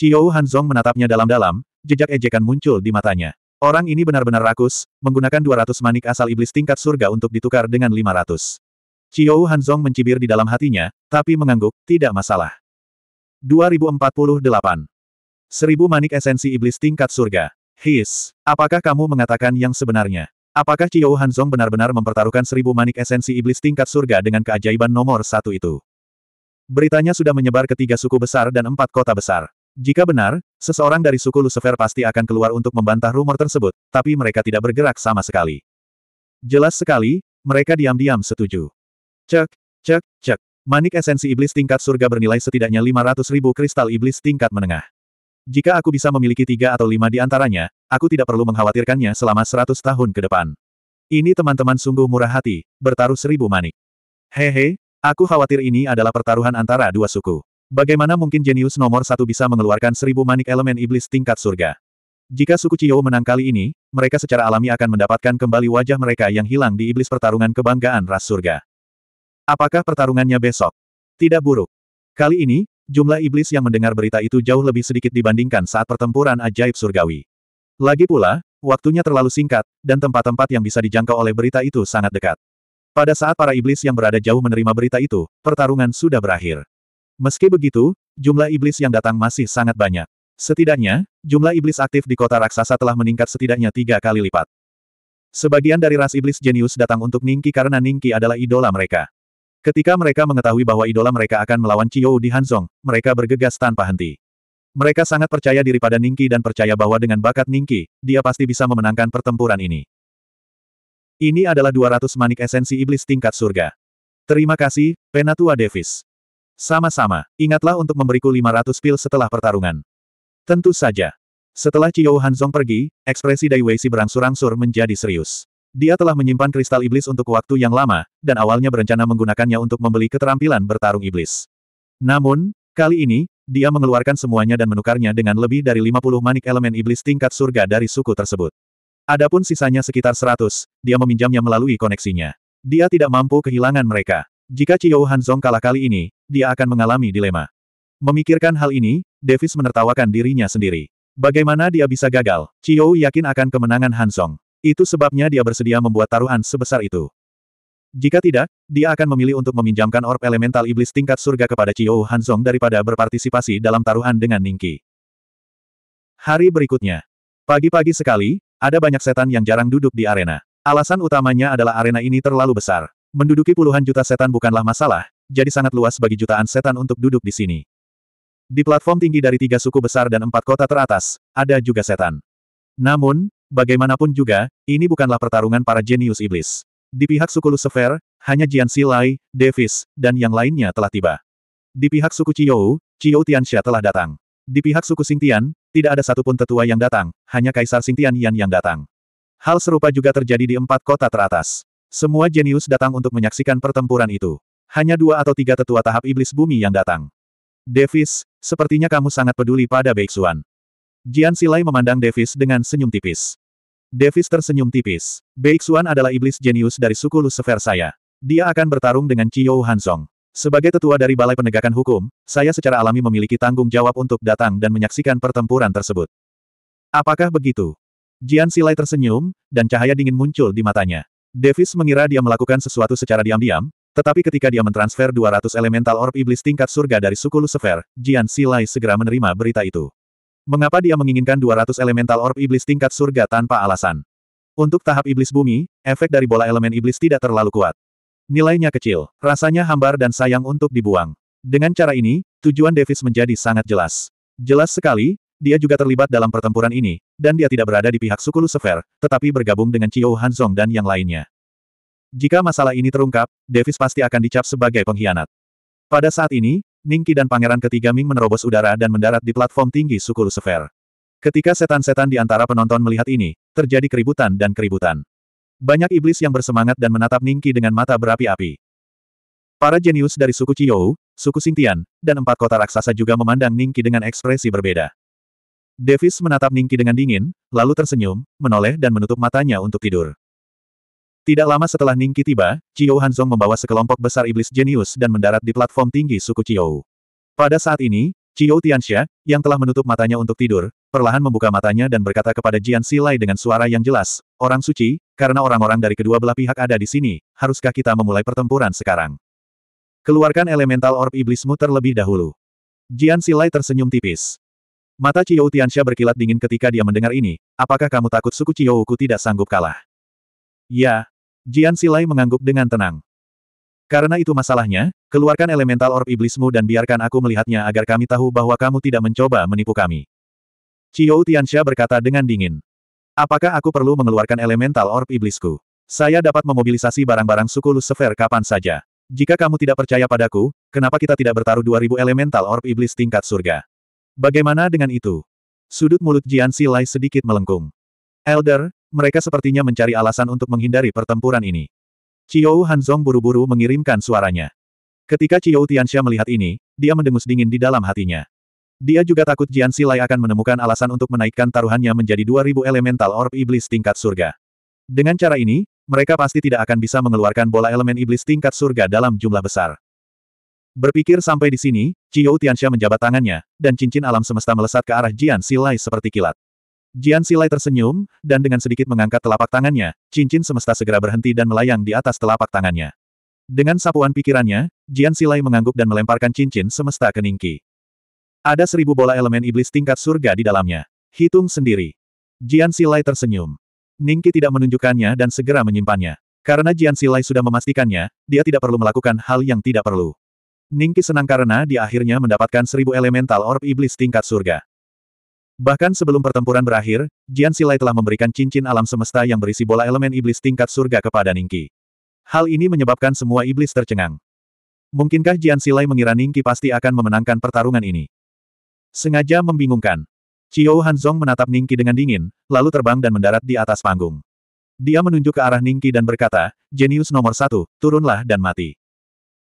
Chiou Hanzong menatapnya dalam-dalam, jejak ejekan muncul di matanya. Orang ini benar-benar rakus, menggunakan 200 manik asal iblis tingkat surga untuk ditukar dengan 500. Chiou Hanzong mencibir di dalam hatinya, tapi mengangguk, tidak masalah. 2048. 1000 manik esensi iblis tingkat surga. His, apakah kamu mengatakan yang sebenarnya? Apakah Qiao Hanzong benar-benar mempertaruhkan seribu manik esensi iblis tingkat surga dengan keajaiban nomor satu itu? Beritanya sudah menyebar ke tiga suku besar dan empat kota besar. Jika benar, seseorang dari suku Lucifer pasti akan keluar untuk membantah rumor tersebut, tapi mereka tidak bergerak sama sekali. Jelas sekali, mereka diam-diam setuju. Cek, cek, cek. Manik esensi iblis tingkat surga bernilai setidaknya 500 ribu kristal iblis tingkat menengah. Jika aku bisa memiliki tiga atau lima di antaranya, aku tidak perlu mengkhawatirkannya selama seratus tahun ke depan. Ini teman-teman sungguh murah hati, bertaruh seribu manik. Hehe, aku khawatir ini adalah pertaruhan antara dua suku. Bagaimana mungkin jenius nomor satu bisa mengeluarkan seribu manik elemen iblis tingkat surga? Jika suku Cio menang kali ini, mereka secara alami akan mendapatkan kembali wajah mereka yang hilang di iblis pertarungan kebanggaan ras surga. Apakah pertarungannya besok? Tidak buruk. Kali ini, jumlah iblis yang mendengar berita itu jauh lebih sedikit dibandingkan saat pertempuran ajaib surgawi. Lagi pula, waktunya terlalu singkat, dan tempat-tempat yang bisa dijangkau oleh berita itu sangat dekat. Pada saat para iblis yang berada jauh menerima berita itu, pertarungan sudah berakhir. Meski begitu, jumlah iblis yang datang masih sangat banyak. Setidaknya, jumlah iblis aktif di kota raksasa telah meningkat setidaknya tiga kali lipat. Sebagian dari ras iblis jenius datang untuk Ningki karena Ningki adalah idola mereka. Ketika mereka mengetahui bahwa idola mereka akan melawan Chiyou di Hanzong, mereka bergegas tanpa henti. Mereka sangat percaya diri pada Ningki dan percaya bahwa dengan bakat Ningki, dia pasti bisa memenangkan pertempuran ini. Ini adalah 200 manik esensi iblis tingkat surga. Terima kasih, Penatua Davis. Sama-sama, ingatlah untuk memberiku 500 pil setelah pertarungan. Tentu saja. Setelah Chiyou Hanzong pergi, ekspresi Dai si berangsur-angsur menjadi serius. Dia telah menyimpan kristal iblis untuk waktu yang lama, dan awalnya berencana menggunakannya untuk membeli keterampilan bertarung iblis. Namun, kali ini, dia mengeluarkan semuanya dan menukarnya dengan lebih dari 50 manik elemen iblis tingkat surga dari suku tersebut. Adapun sisanya sekitar 100, dia meminjamnya melalui koneksinya. Dia tidak mampu kehilangan mereka. Jika Chiyo Hanzong kalah kali ini, dia akan mengalami dilema. Memikirkan hal ini, Davis menertawakan dirinya sendiri. Bagaimana dia bisa gagal? Chiyo yakin akan kemenangan Hanzong. Itu sebabnya dia bersedia membuat taruhan sebesar itu. Jika tidak, dia akan memilih untuk meminjamkan orb elemental iblis tingkat surga kepada Chiyo Hanzong daripada berpartisipasi dalam taruhan dengan Ningki. Hari berikutnya. Pagi-pagi sekali, ada banyak setan yang jarang duduk di arena. Alasan utamanya adalah arena ini terlalu besar. Menduduki puluhan juta setan bukanlah masalah, jadi sangat luas bagi jutaan setan untuk duduk di sini. Di platform tinggi dari tiga suku besar dan empat kota teratas, ada juga setan. Namun, Bagaimanapun juga, ini bukanlah pertarungan para jenius iblis. Di pihak suku Lucifer, hanya Jian Silai, Davis, dan yang lainnya telah tiba. Di pihak suku Chiyou, Chiyou Tianxia telah datang. Di pihak suku Xingtian, tidak ada satupun tetua yang datang, hanya Kaisar Xingtian Yan yang datang. Hal serupa juga terjadi di empat kota teratas. Semua jenius datang untuk menyaksikan pertempuran itu. Hanya dua atau tiga tetua tahap iblis bumi yang datang. Davis, sepertinya kamu sangat peduli pada Beixuan. Jian Silai memandang Davis dengan senyum tipis. Davis tersenyum tipis. Beixuan adalah iblis jenius dari suku Lucifer saya. Dia akan bertarung dengan Chiyo Hansong. Sebagai tetua dari Balai Penegakan Hukum, saya secara alami memiliki tanggung jawab untuk datang dan menyaksikan pertempuran tersebut. Apakah begitu? Jian Silai tersenyum, dan cahaya dingin muncul di matanya. Davis mengira dia melakukan sesuatu secara diam-diam, tetapi ketika dia mentransfer 200 elemental orb iblis tingkat surga dari suku Lucifer, Jian Silai segera menerima berita itu. Mengapa dia menginginkan 200 elemental orb iblis tingkat surga tanpa alasan? Untuk tahap iblis bumi, efek dari bola elemen iblis tidak terlalu kuat. Nilainya kecil, rasanya hambar dan sayang untuk dibuang. Dengan cara ini, tujuan Davis menjadi sangat jelas. Jelas sekali, dia juga terlibat dalam pertempuran ini, dan dia tidak berada di pihak suku Lucifer, tetapi bergabung dengan Chiyou Hanzong dan yang lainnya. Jika masalah ini terungkap, Davis pasti akan dicap sebagai pengkhianat. Pada saat ini, Ningki dan pangeran ketiga Ming menerobos udara dan mendarat di platform tinggi suku Lucifer. Ketika setan-setan di antara penonton melihat ini, terjadi keributan dan keributan. Banyak iblis yang bersemangat dan menatap Ningki dengan mata berapi-api. Para jenius dari suku Chiyou, suku Singtian, dan empat kota raksasa juga memandang Ningki dengan ekspresi berbeda. Davis menatap Ningki dengan dingin, lalu tersenyum, menoleh dan menutup matanya untuk tidur. Tidak lama setelah Ningki tiba, Chiyou Hanzong membawa sekelompok besar iblis jenius dan mendarat di platform tinggi suku Chiyou. Pada saat ini, Chiyou Tianxia, yang telah menutup matanya untuk tidur, perlahan membuka matanya dan berkata kepada Jian Silai dengan suara yang jelas, Orang suci, karena orang-orang dari kedua belah pihak ada di sini, haruskah kita memulai pertempuran sekarang? Keluarkan elemental orb iblismu terlebih dahulu. Jian Silai tersenyum tipis. Mata Chiyou Tianxia berkilat dingin ketika dia mendengar ini, apakah kamu takut suku Chiyouku tidak sanggup kalah? Ya, Jian Silai mengangguk dengan tenang. Karena itu masalahnya, keluarkan elemental orb iblismu dan biarkan aku melihatnya agar kami tahu bahwa kamu tidak mencoba menipu kami. Qiu Tianxia berkata dengan dingin. Apakah aku perlu mengeluarkan elemental orb iblisku? Saya dapat memobilisasi barang-barang suku Lucifer kapan saja. Jika kamu tidak percaya padaku, kenapa kita tidak bertaruh 2000 elemental orb iblis tingkat surga? Bagaimana dengan itu? Sudut mulut Jian Silai sedikit melengkung. Elder, mereka sepertinya mencari alasan untuk menghindari pertempuran ini. Chiou Hanzong buru-buru mengirimkan suaranya. Ketika Chiou Tianxia melihat ini, dia mendengus dingin di dalam hatinya. Dia juga takut Jian Silai akan menemukan alasan untuk menaikkan taruhannya menjadi 2000 elemental orb iblis tingkat surga. Dengan cara ini, mereka pasti tidak akan bisa mengeluarkan bola elemen iblis tingkat surga dalam jumlah besar. Berpikir sampai di sini, Chiyo Tianxia menjabat tangannya, dan cincin alam semesta melesat ke arah Jian Silai seperti kilat. Jian Silai tersenyum, dan dengan sedikit mengangkat telapak tangannya, cincin semesta segera berhenti dan melayang di atas telapak tangannya. Dengan sapuan pikirannya, Jian Silai mengangguk dan melemparkan cincin semesta ke Ningki. Ada seribu bola elemen iblis tingkat surga di dalamnya. Hitung sendiri. Jian Silai tersenyum. Ningki tidak menunjukkannya dan segera menyimpannya. Karena Jian Silai sudah memastikannya, dia tidak perlu melakukan hal yang tidak perlu. Ningki senang karena dia akhirnya mendapatkan seribu elemental orb iblis tingkat surga. Bahkan sebelum pertempuran berakhir, Jian Silai telah memberikan cincin alam semesta yang berisi bola elemen iblis tingkat surga kepada Ningki. Hal ini menyebabkan semua iblis tercengang. Mungkinkah Jian Silai mengira Ningki pasti akan memenangkan pertarungan ini? Sengaja membingungkan. Qiao Hanzong menatap Ningki dengan dingin, lalu terbang dan mendarat di atas panggung. Dia menunjuk ke arah Ningki dan berkata, Jenius nomor satu, turunlah dan mati.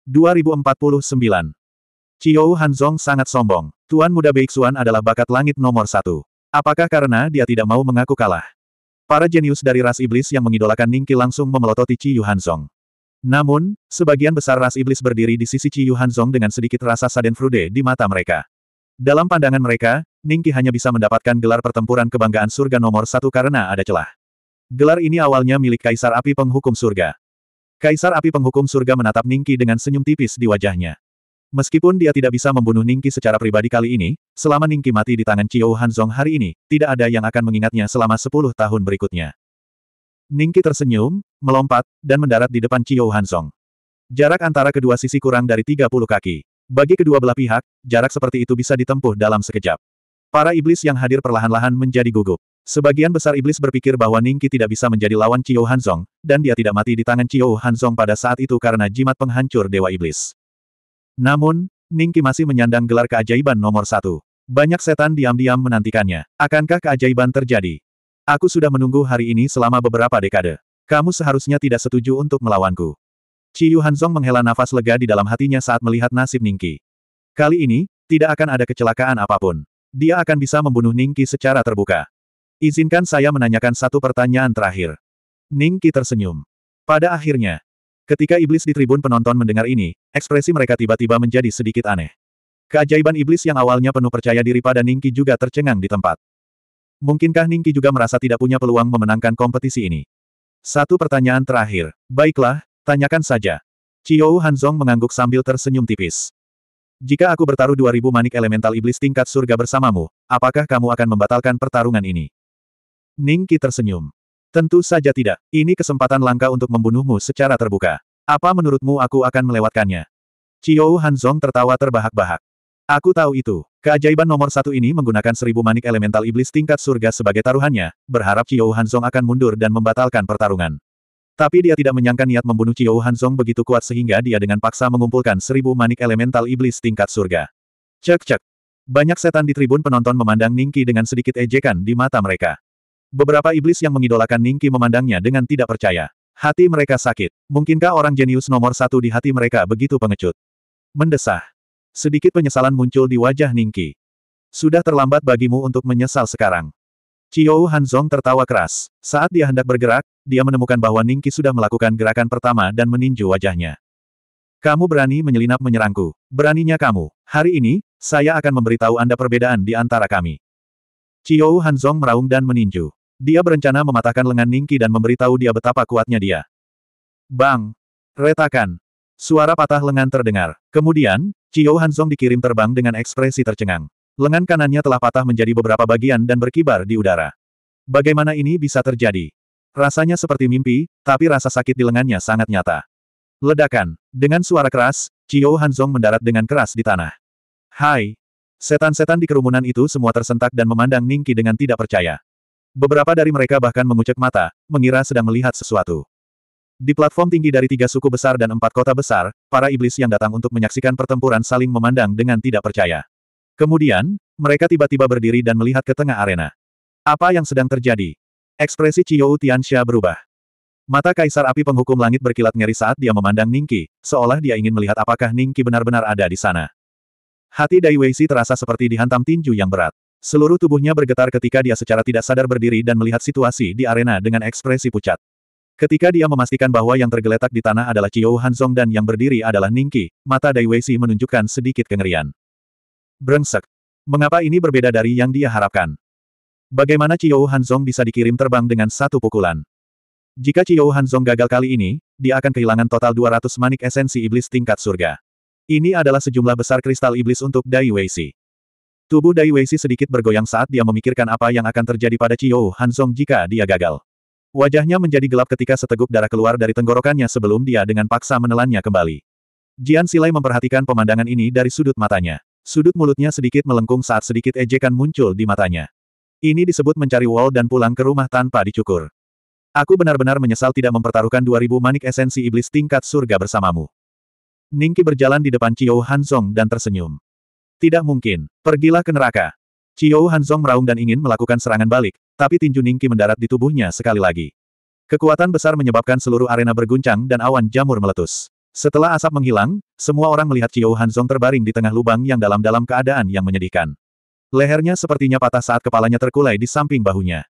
2049 Qiu Hanzong sangat sombong. Tuan muda Beixuan adalah bakat langit nomor satu. Apakah karena dia tidak mau mengaku kalah? Para jenius dari ras iblis yang mengidolakan Ningki langsung memelototi Qiu Hanzong. Namun, sebagian besar ras iblis berdiri di sisi Qiu Hanzong dengan sedikit rasa sadenfrude di mata mereka. Dalam pandangan mereka, Ningki hanya bisa mendapatkan gelar pertempuran kebanggaan surga nomor satu karena ada celah. Gelar ini awalnya milik Kaisar Api Penghukum Surga. Kaisar Api Penghukum Surga menatap Ningki dengan senyum tipis di wajahnya. Meskipun dia tidak bisa membunuh Ningki secara pribadi kali ini, selama Ningki mati di tangan Chiyou Hanzong hari ini, tidak ada yang akan mengingatnya selama sepuluh tahun berikutnya. Ningki tersenyum, melompat, dan mendarat di depan Chiyou Hanzong. Jarak antara kedua sisi kurang dari 30 kaki. Bagi kedua belah pihak, jarak seperti itu bisa ditempuh dalam sekejap. Para iblis yang hadir perlahan-lahan menjadi gugup. Sebagian besar iblis berpikir bahwa Ningki tidak bisa menjadi lawan Chiyou Hanzong, dan dia tidak mati di tangan Chiyou Hanzong pada saat itu karena jimat penghancur Dewa Iblis. Namun, Ningki masih menyandang gelar keajaiban nomor satu. Banyak setan diam-diam menantikannya. Akankah keajaiban terjadi? Aku sudah menunggu hari ini selama beberapa dekade. Kamu seharusnya tidak setuju untuk melawanku. Ciyu Hanzong menghela nafas lega di dalam hatinya saat melihat nasib Ningki. Kali ini, tidak akan ada kecelakaan apapun. Dia akan bisa membunuh Ningki secara terbuka. Izinkan saya menanyakan satu pertanyaan terakhir. Ningki tersenyum. Pada akhirnya, Ketika iblis di tribun penonton mendengar ini, ekspresi mereka tiba-tiba menjadi sedikit aneh. Keajaiban iblis yang awalnya penuh percaya diri pada Ningki juga tercengang di tempat. Mungkinkah Ningki juga merasa tidak punya peluang memenangkan kompetisi ini? Satu pertanyaan terakhir. Baiklah, tanyakan saja. Chiyou Hanzong mengangguk sambil tersenyum tipis. Jika aku bertaruh 2000 manik elemental iblis tingkat surga bersamamu, apakah kamu akan membatalkan pertarungan ini? Ningki tersenyum. Tentu saja tidak. Ini kesempatan langka untuk membunuhmu secara terbuka. Apa menurutmu aku akan melewatkannya? Chiou Hanzong tertawa terbahak-bahak. Aku tahu itu. Keajaiban nomor satu ini menggunakan seribu manik elemental iblis tingkat surga sebagai taruhannya, berharap Chiou Hanzong akan mundur dan membatalkan pertarungan. Tapi dia tidak menyangka niat membunuh Chiou Hanzong begitu kuat sehingga dia dengan paksa mengumpulkan seribu manik elemental iblis tingkat surga. Cek cek. Banyak setan di tribun penonton memandang Ningki dengan sedikit ejekan di mata mereka. Beberapa iblis yang mengidolakan Ningki memandangnya dengan tidak percaya. Hati mereka sakit. Mungkinkah orang jenius nomor satu di hati mereka begitu pengecut? Mendesah. Sedikit penyesalan muncul di wajah Ningki. Sudah terlambat bagimu untuk menyesal sekarang. Chiyou Hanzong tertawa keras. Saat dia hendak bergerak, dia menemukan bahwa Ningki sudah melakukan gerakan pertama dan meninju wajahnya. Kamu berani menyelinap menyerangku. Beraninya kamu. Hari ini, saya akan memberitahu Anda perbedaan di antara kami. Chiyou Hanzong meraung dan meninju. Dia berencana mematahkan lengan Ningki dan memberitahu dia betapa kuatnya dia. Bang! Retakan! Suara patah lengan terdengar. Kemudian, Qiu Hanzong dikirim terbang dengan ekspresi tercengang. Lengan kanannya telah patah menjadi beberapa bagian dan berkibar di udara. Bagaimana ini bisa terjadi? Rasanya seperti mimpi, tapi rasa sakit di lengannya sangat nyata. Ledakan. Dengan suara keras, Qiu Hanzong mendarat dengan keras di tanah. Hai! Setan-setan di kerumunan itu semua tersentak dan memandang Ningki dengan tidak percaya. Beberapa dari mereka bahkan mengucek mata, mengira sedang melihat sesuatu. Di platform tinggi dari tiga suku besar dan empat kota besar, para iblis yang datang untuk menyaksikan pertempuran saling memandang dengan tidak percaya. Kemudian, mereka tiba-tiba berdiri dan melihat ke tengah arena. Apa yang sedang terjadi? Ekspresi Chiyo Tianxia berubah. Mata Kaisar Api Penghukum Langit berkilat ngeri saat dia memandang Ningki, seolah dia ingin melihat apakah Ningki benar-benar ada di sana. Hati Dai Weixi terasa seperti dihantam tinju yang berat. Seluruh tubuhnya bergetar ketika dia secara tidak sadar berdiri dan melihat situasi di arena dengan ekspresi pucat. Ketika dia memastikan bahwa yang tergeletak di tanah adalah Chiyou Hanzong dan yang berdiri adalah Ningki, mata Dai Weixi menunjukkan sedikit kengerian. Brengsek. Mengapa ini berbeda dari yang dia harapkan? Bagaimana Chiyou Hanzong bisa dikirim terbang dengan satu pukulan? Jika Chiyou Hanzong gagal kali ini, dia akan kehilangan total 200 manik esensi iblis tingkat surga. Ini adalah sejumlah besar kristal iblis untuk Dai Weixi. Tubuh Dai Weishi sedikit bergoyang saat dia memikirkan apa yang akan terjadi pada Chiyou Hansong jika dia gagal. Wajahnya menjadi gelap ketika seteguk darah keluar dari tenggorokannya sebelum dia dengan paksa menelannya kembali. Jian Silai memperhatikan pemandangan ini dari sudut matanya. Sudut mulutnya sedikit melengkung saat sedikit ejekan muncul di matanya. Ini disebut mencari wall dan pulang ke rumah tanpa dicukur. Aku benar-benar menyesal tidak mempertaruhkan 2000 manik esensi iblis tingkat surga bersamamu. Ningki berjalan di depan Chiyou Hansong dan tersenyum. Tidak mungkin. Pergilah ke neraka. Qiyou Hanzong meraung dan ingin melakukan serangan balik, tapi tinju Ningki mendarat di tubuhnya sekali lagi. Kekuatan besar menyebabkan seluruh arena berguncang dan awan jamur meletus. Setelah asap menghilang, semua orang melihat Qiyou Hanzong terbaring di tengah lubang yang dalam-dalam keadaan yang menyedihkan. Lehernya sepertinya patah saat kepalanya terkulai di samping bahunya.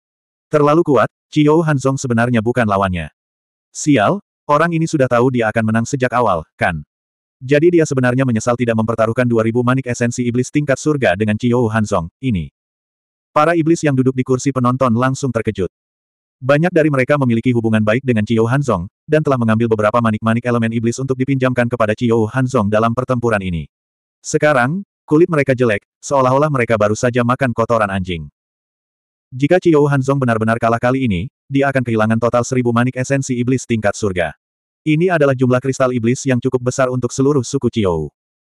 Terlalu kuat, Qiyou Hanzong sebenarnya bukan lawannya. Sial, orang ini sudah tahu dia akan menang sejak awal, kan? Jadi dia sebenarnya menyesal tidak mempertaruhkan 2000 manik esensi iblis tingkat surga dengan Chiyo Hanzong, ini. Para iblis yang duduk di kursi penonton langsung terkejut. Banyak dari mereka memiliki hubungan baik dengan Chiyo Hanzong, dan telah mengambil beberapa manik-manik elemen iblis untuk dipinjamkan kepada Chiyo Hanzong dalam pertempuran ini. Sekarang, kulit mereka jelek, seolah-olah mereka baru saja makan kotoran anjing. Jika Chiyo Hanzong benar-benar kalah kali ini, dia akan kehilangan total seribu manik esensi iblis tingkat surga. Ini adalah jumlah kristal iblis yang cukup besar untuk seluruh suku Chiyou.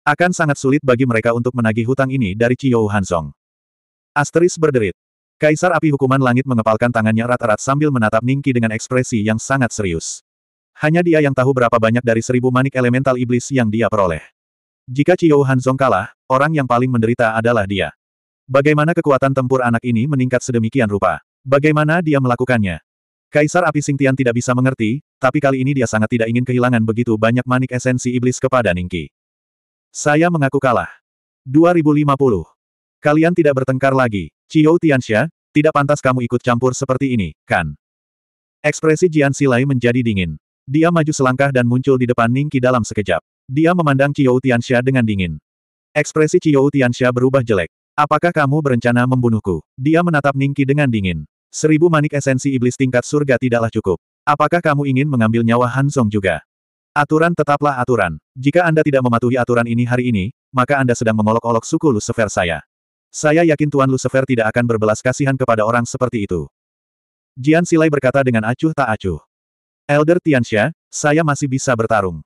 Akan sangat sulit bagi mereka untuk menagih hutang ini dari Chiyou Hansong. Asteris berderit. Kaisar api hukuman langit mengepalkan tangannya rat-rat sambil menatap Ningki dengan ekspresi yang sangat serius. Hanya dia yang tahu berapa banyak dari seribu manik elemental iblis yang dia peroleh. Jika Chiyou Hansong kalah, orang yang paling menderita adalah dia. Bagaimana kekuatan tempur anak ini meningkat sedemikian rupa? Bagaimana dia melakukannya? Kaisar Api Singtian tidak bisa mengerti, tapi kali ini dia sangat tidak ingin kehilangan begitu banyak manik esensi iblis kepada Ningki. Saya mengaku kalah. 2050. Kalian tidak bertengkar lagi. Qiu Tianxia, tidak pantas kamu ikut campur seperti ini, kan? Ekspresi Jian Silai menjadi dingin. Dia maju selangkah dan muncul di depan Ningki dalam sekejap. Dia memandang Qiu Tianxia dengan dingin. Ekspresi Qiu Tianxia berubah jelek. Apakah kamu berencana membunuhku? Dia menatap Ningki dengan dingin seribu manik esensi iblis tingkat surga tidaklah cukup. Apakah kamu ingin mengambil nyawa Han Song juga? Aturan tetaplah aturan. Jika Anda tidak mematuhi aturan ini hari ini, maka Anda sedang mengolok-olok suku Lucifer saya. Saya yakin Tuan Lucifer tidak akan berbelas kasihan kepada orang seperti itu. Jian Silai berkata dengan acuh tak acuh. Elder Tianxia, saya masih bisa bertarung.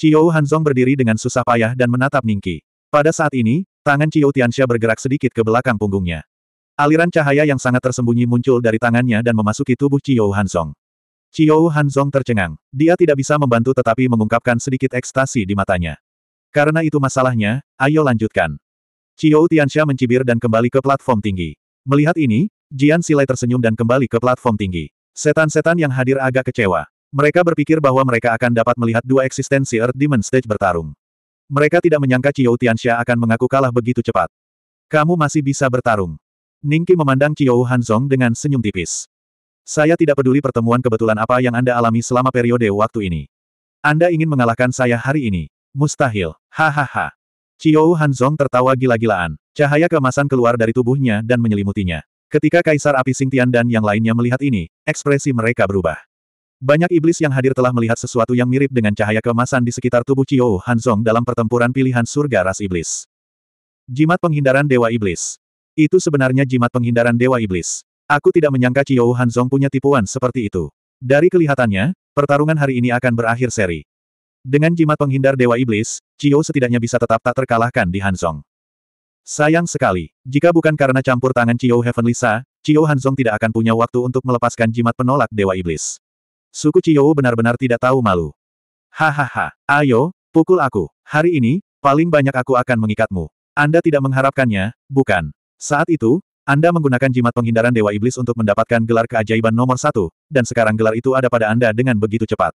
Chiou Hanzong berdiri dengan susah payah dan menatap Ningki. Pada saat ini, tangan Chiou Tianxia bergerak sedikit ke belakang punggungnya. Aliran cahaya yang sangat tersembunyi muncul dari tangannya dan memasuki tubuh Chiyo Hanzong. Chiyo Hanzong tercengang. Dia tidak bisa membantu tetapi mengungkapkan sedikit ekstasi di matanya. Karena itu masalahnya, ayo lanjutkan. Chiyo Tianxia mencibir dan kembali ke platform tinggi. Melihat ini, Jian Silai tersenyum dan kembali ke platform tinggi. Setan-setan yang hadir agak kecewa. Mereka berpikir bahwa mereka akan dapat melihat dua eksistensi Earth Demon Stage bertarung. Mereka tidak menyangka Chiyo Tianxia akan mengaku kalah begitu cepat. Kamu masih bisa bertarung. Ningki memandang Qiyou Hanzong dengan senyum tipis. Saya tidak peduli pertemuan kebetulan apa yang Anda alami selama periode waktu ini. Anda ingin mengalahkan saya hari ini. Mustahil. Hahaha. Qiyou Hanzong tertawa gila-gilaan. Cahaya kemasan keluar dari tubuhnya dan menyelimutinya. Ketika Kaisar Api Singtian dan yang lainnya melihat ini, ekspresi mereka berubah. Banyak iblis yang hadir telah melihat sesuatu yang mirip dengan cahaya kemasan di sekitar tubuh Qiyou Hanzong dalam pertempuran pilihan surga ras iblis. Jimat penghindaran Dewa Iblis. Itu sebenarnya jimat penghindaran Dewa Iblis. Aku tidak menyangka Chiyou Hanzong punya tipuan seperti itu. Dari kelihatannya, pertarungan hari ini akan berakhir seri. Dengan jimat penghindar Dewa Iblis, Chiyou setidaknya bisa tetap tak terkalahkan di Hanzong. Sayang sekali, jika bukan karena campur tangan Chiyou Heavenly Sa, Chiyou Hanzong tidak akan punya waktu untuk melepaskan jimat penolak Dewa Iblis. Suku Chiyou benar-benar tidak tahu malu. Hahaha, ayo, pukul aku. Hari ini, paling banyak aku akan mengikatmu. Anda tidak mengharapkannya, bukan? Saat itu, Anda menggunakan jimat penghindaran Dewa Iblis untuk mendapatkan gelar keajaiban nomor satu, dan sekarang gelar itu ada pada Anda dengan begitu cepat.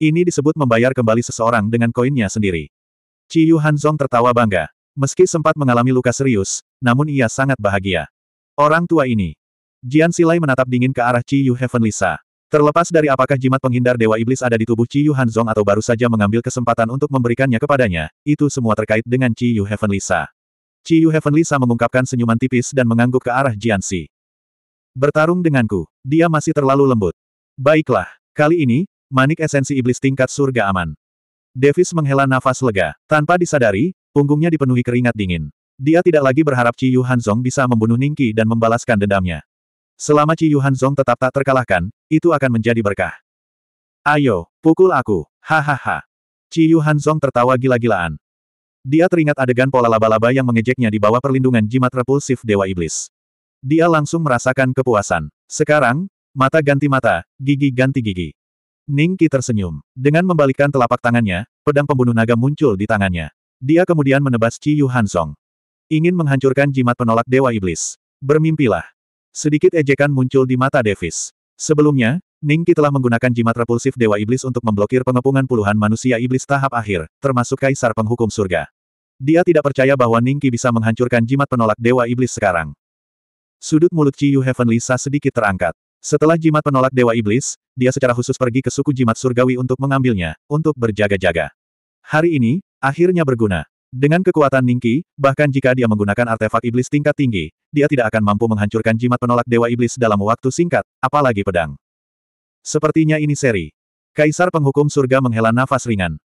Ini disebut membayar kembali seseorang dengan koinnya sendiri. Ciyu Hanzong tertawa bangga. Meski sempat mengalami luka serius, namun ia sangat bahagia. Orang tua ini. Jian Silai menatap dingin ke arah Ciyu Heavenly Sa. Terlepas dari apakah jimat penghindar Dewa Iblis ada di tubuh Ciyu Hanzong atau baru saja mengambil kesempatan untuk memberikannya kepadanya, itu semua terkait dengan Ciyu Heavenly Sa. Qiyu Heavenly Sa mengungkapkan senyuman tipis dan mengangguk ke arah Jiansi. Bertarung denganku, dia masih terlalu lembut. Baiklah, kali ini, manik esensi iblis tingkat surga aman. Davis menghela nafas lega. Tanpa disadari, punggungnya dipenuhi keringat dingin. Dia tidak lagi berharap Qiyu Hanzong bisa membunuh Ningki dan membalaskan dendamnya. Selama Qiyu Hanzong tetap tak terkalahkan, itu akan menjadi berkah. Ayo, pukul aku, hahaha. Qiyu Hanzong tertawa gila-gilaan. Dia teringat adegan pola laba-laba yang mengejeknya di bawah perlindungan jimat repulsif Dewa Iblis. Dia langsung merasakan kepuasan. Sekarang, mata ganti mata, gigi ganti gigi. Ningki tersenyum. Dengan membalikkan telapak tangannya, pedang pembunuh naga muncul di tangannya. Dia kemudian menebas Ciyu Hansong. Ingin menghancurkan jimat penolak Dewa Iblis. Bermimpilah. Sedikit ejekan muncul di mata Davis. Sebelumnya, Ningki telah menggunakan jimat repulsif Dewa Iblis untuk memblokir pengepungan puluhan manusia iblis tahap akhir, termasuk Kaisar Penghukum Surga. Dia tidak percaya bahwa Ningki bisa menghancurkan jimat penolak Dewa Iblis sekarang. Sudut mulut Ciyu Heavenly Sa sedikit terangkat. Setelah jimat penolak Dewa Iblis, dia secara khusus pergi ke suku jimat surgawi untuk mengambilnya, untuk berjaga-jaga. Hari ini, akhirnya berguna. Dengan kekuatan Ningki, bahkan jika dia menggunakan artefak iblis tingkat tinggi, dia tidak akan mampu menghancurkan jimat penolak Dewa Iblis dalam waktu singkat, apalagi pedang. Sepertinya ini seri. Kaisar penghukum surga menghela nafas ringan.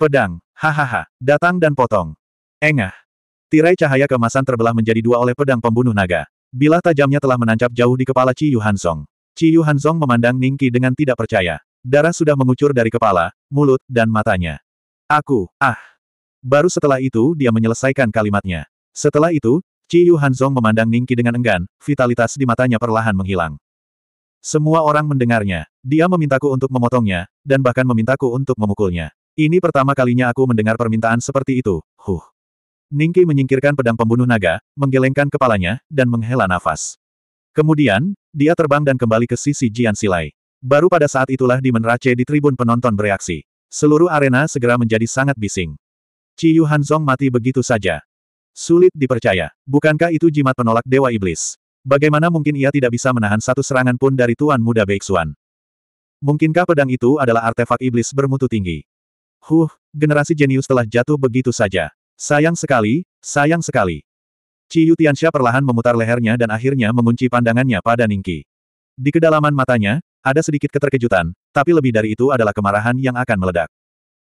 Pedang, hahaha, datang dan potong. Engah. Tirai cahaya kemasan terbelah menjadi dua oleh pedang pembunuh naga. Bila tajamnya telah menancap jauh di kepala Ci Yuhan Song. Ci Yuhan Song memandang Ningki dengan tidak percaya. Darah sudah mengucur dari kepala, mulut, dan matanya. Aku, ah. Baru setelah itu dia menyelesaikan kalimatnya. Setelah itu, Ci Yuhan Song memandang Ningki dengan enggan, vitalitas di matanya perlahan menghilang. Semua orang mendengarnya. Dia memintaku untuk memotongnya, dan bahkan memintaku untuk memukulnya. Ini pertama kalinya aku mendengar permintaan seperti itu. Huh. Ningki menyingkirkan pedang pembunuh naga, menggelengkan kepalanya, dan menghela nafas. Kemudian, dia terbang dan kembali ke sisi Jian Silai. Baru pada saat itulah di Menrace di tribun penonton bereaksi. Seluruh arena segera menjadi sangat bising. Ciyu Hanzong mati begitu saja. Sulit dipercaya. Bukankah itu jimat penolak Dewa Iblis? Bagaimana mungkin ia tidak bisa menahan satu serangan pun dari Tuan Muda Beixuan? Mungkinkah pedang itu adalah artefak iblis bermutu tinggi? Huh, generasi jenius telah jatuh begitu saja. Sayang sekali, sayang sekali. Ciyu Tiansha perlahan memutar lehernya dan akhirnya mengunci pandangannya pada Ningki. Di kedalaman matanya, ada sedikit keterkejutan, tapi lebih dari itu adalah kemarahan yang akan meledak.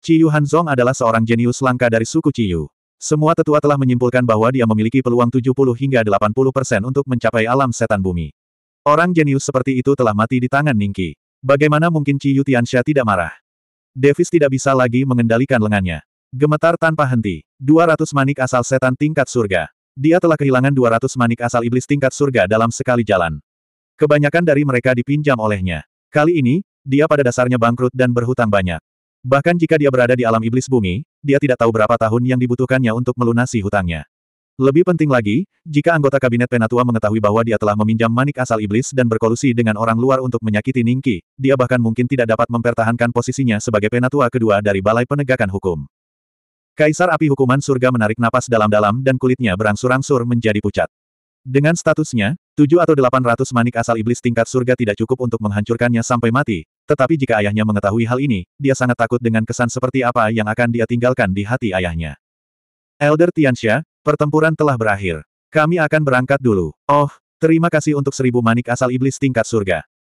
Ciyu Hanzong adalah seorang jenius langka dari suku Ciyu. Semua tetua telah menyimpulkan bahwa dia memiliki peluang 70 hingga 80 persen untuk mencapai alam setan bumi. Orang jenius seperti itu telah mati di tangan Ningki. Bagaimana mungkin Ciyu Tiansha tidak marah? Davis tidak bisa lagi mengendalikan lengannya. Gemetar tanpa henti. 200 manik asal setan tingkat surga. Dia telah kehilangan 200 manik asal iblis tingkat surga dalam sekali jalan. Kebanyakan dari mereka dipinjam olehnya. Kali ini, dia pada dasarnya bangkrut dan berhutang banyak. Bahkan jika dia berada di alam iblis bumi, dia tidak tahu berapa tahun yang dibutuhkannya untuk melunasi hutangnya. Lebih penting lagi, jika anggota kabinet Penatua mengetahui bahwa dia telah meminjam manik asal iblis dan berkolusi dengan orang luar untuk menyakiti Ningki, dia bahkan mungkin tidak dapat mempertahankan posisinya sebagai Penatua kedua dari Balai Penegakan Hukum. Kaisar api hukuman surga menarik napas dalam-dalam dan kulitnya berangsur-angsur menjadi pucat. Dengan statusnya, 7 atau 800 manik asal iblis tingkat surga tidak cukup untuk menghancurkannya sampai mati, tetapi jika ayahnya mengetahui hal ini, dia sangat takut dengan kesan seperti apa yang akan dia tinggalkan di hati ayahnya. Elder Tianxia, pertempuran telah berakhir. Kami akan berangkat dulu. Oh, terima kasih untuk seribu manik asal iblis tingkat surga.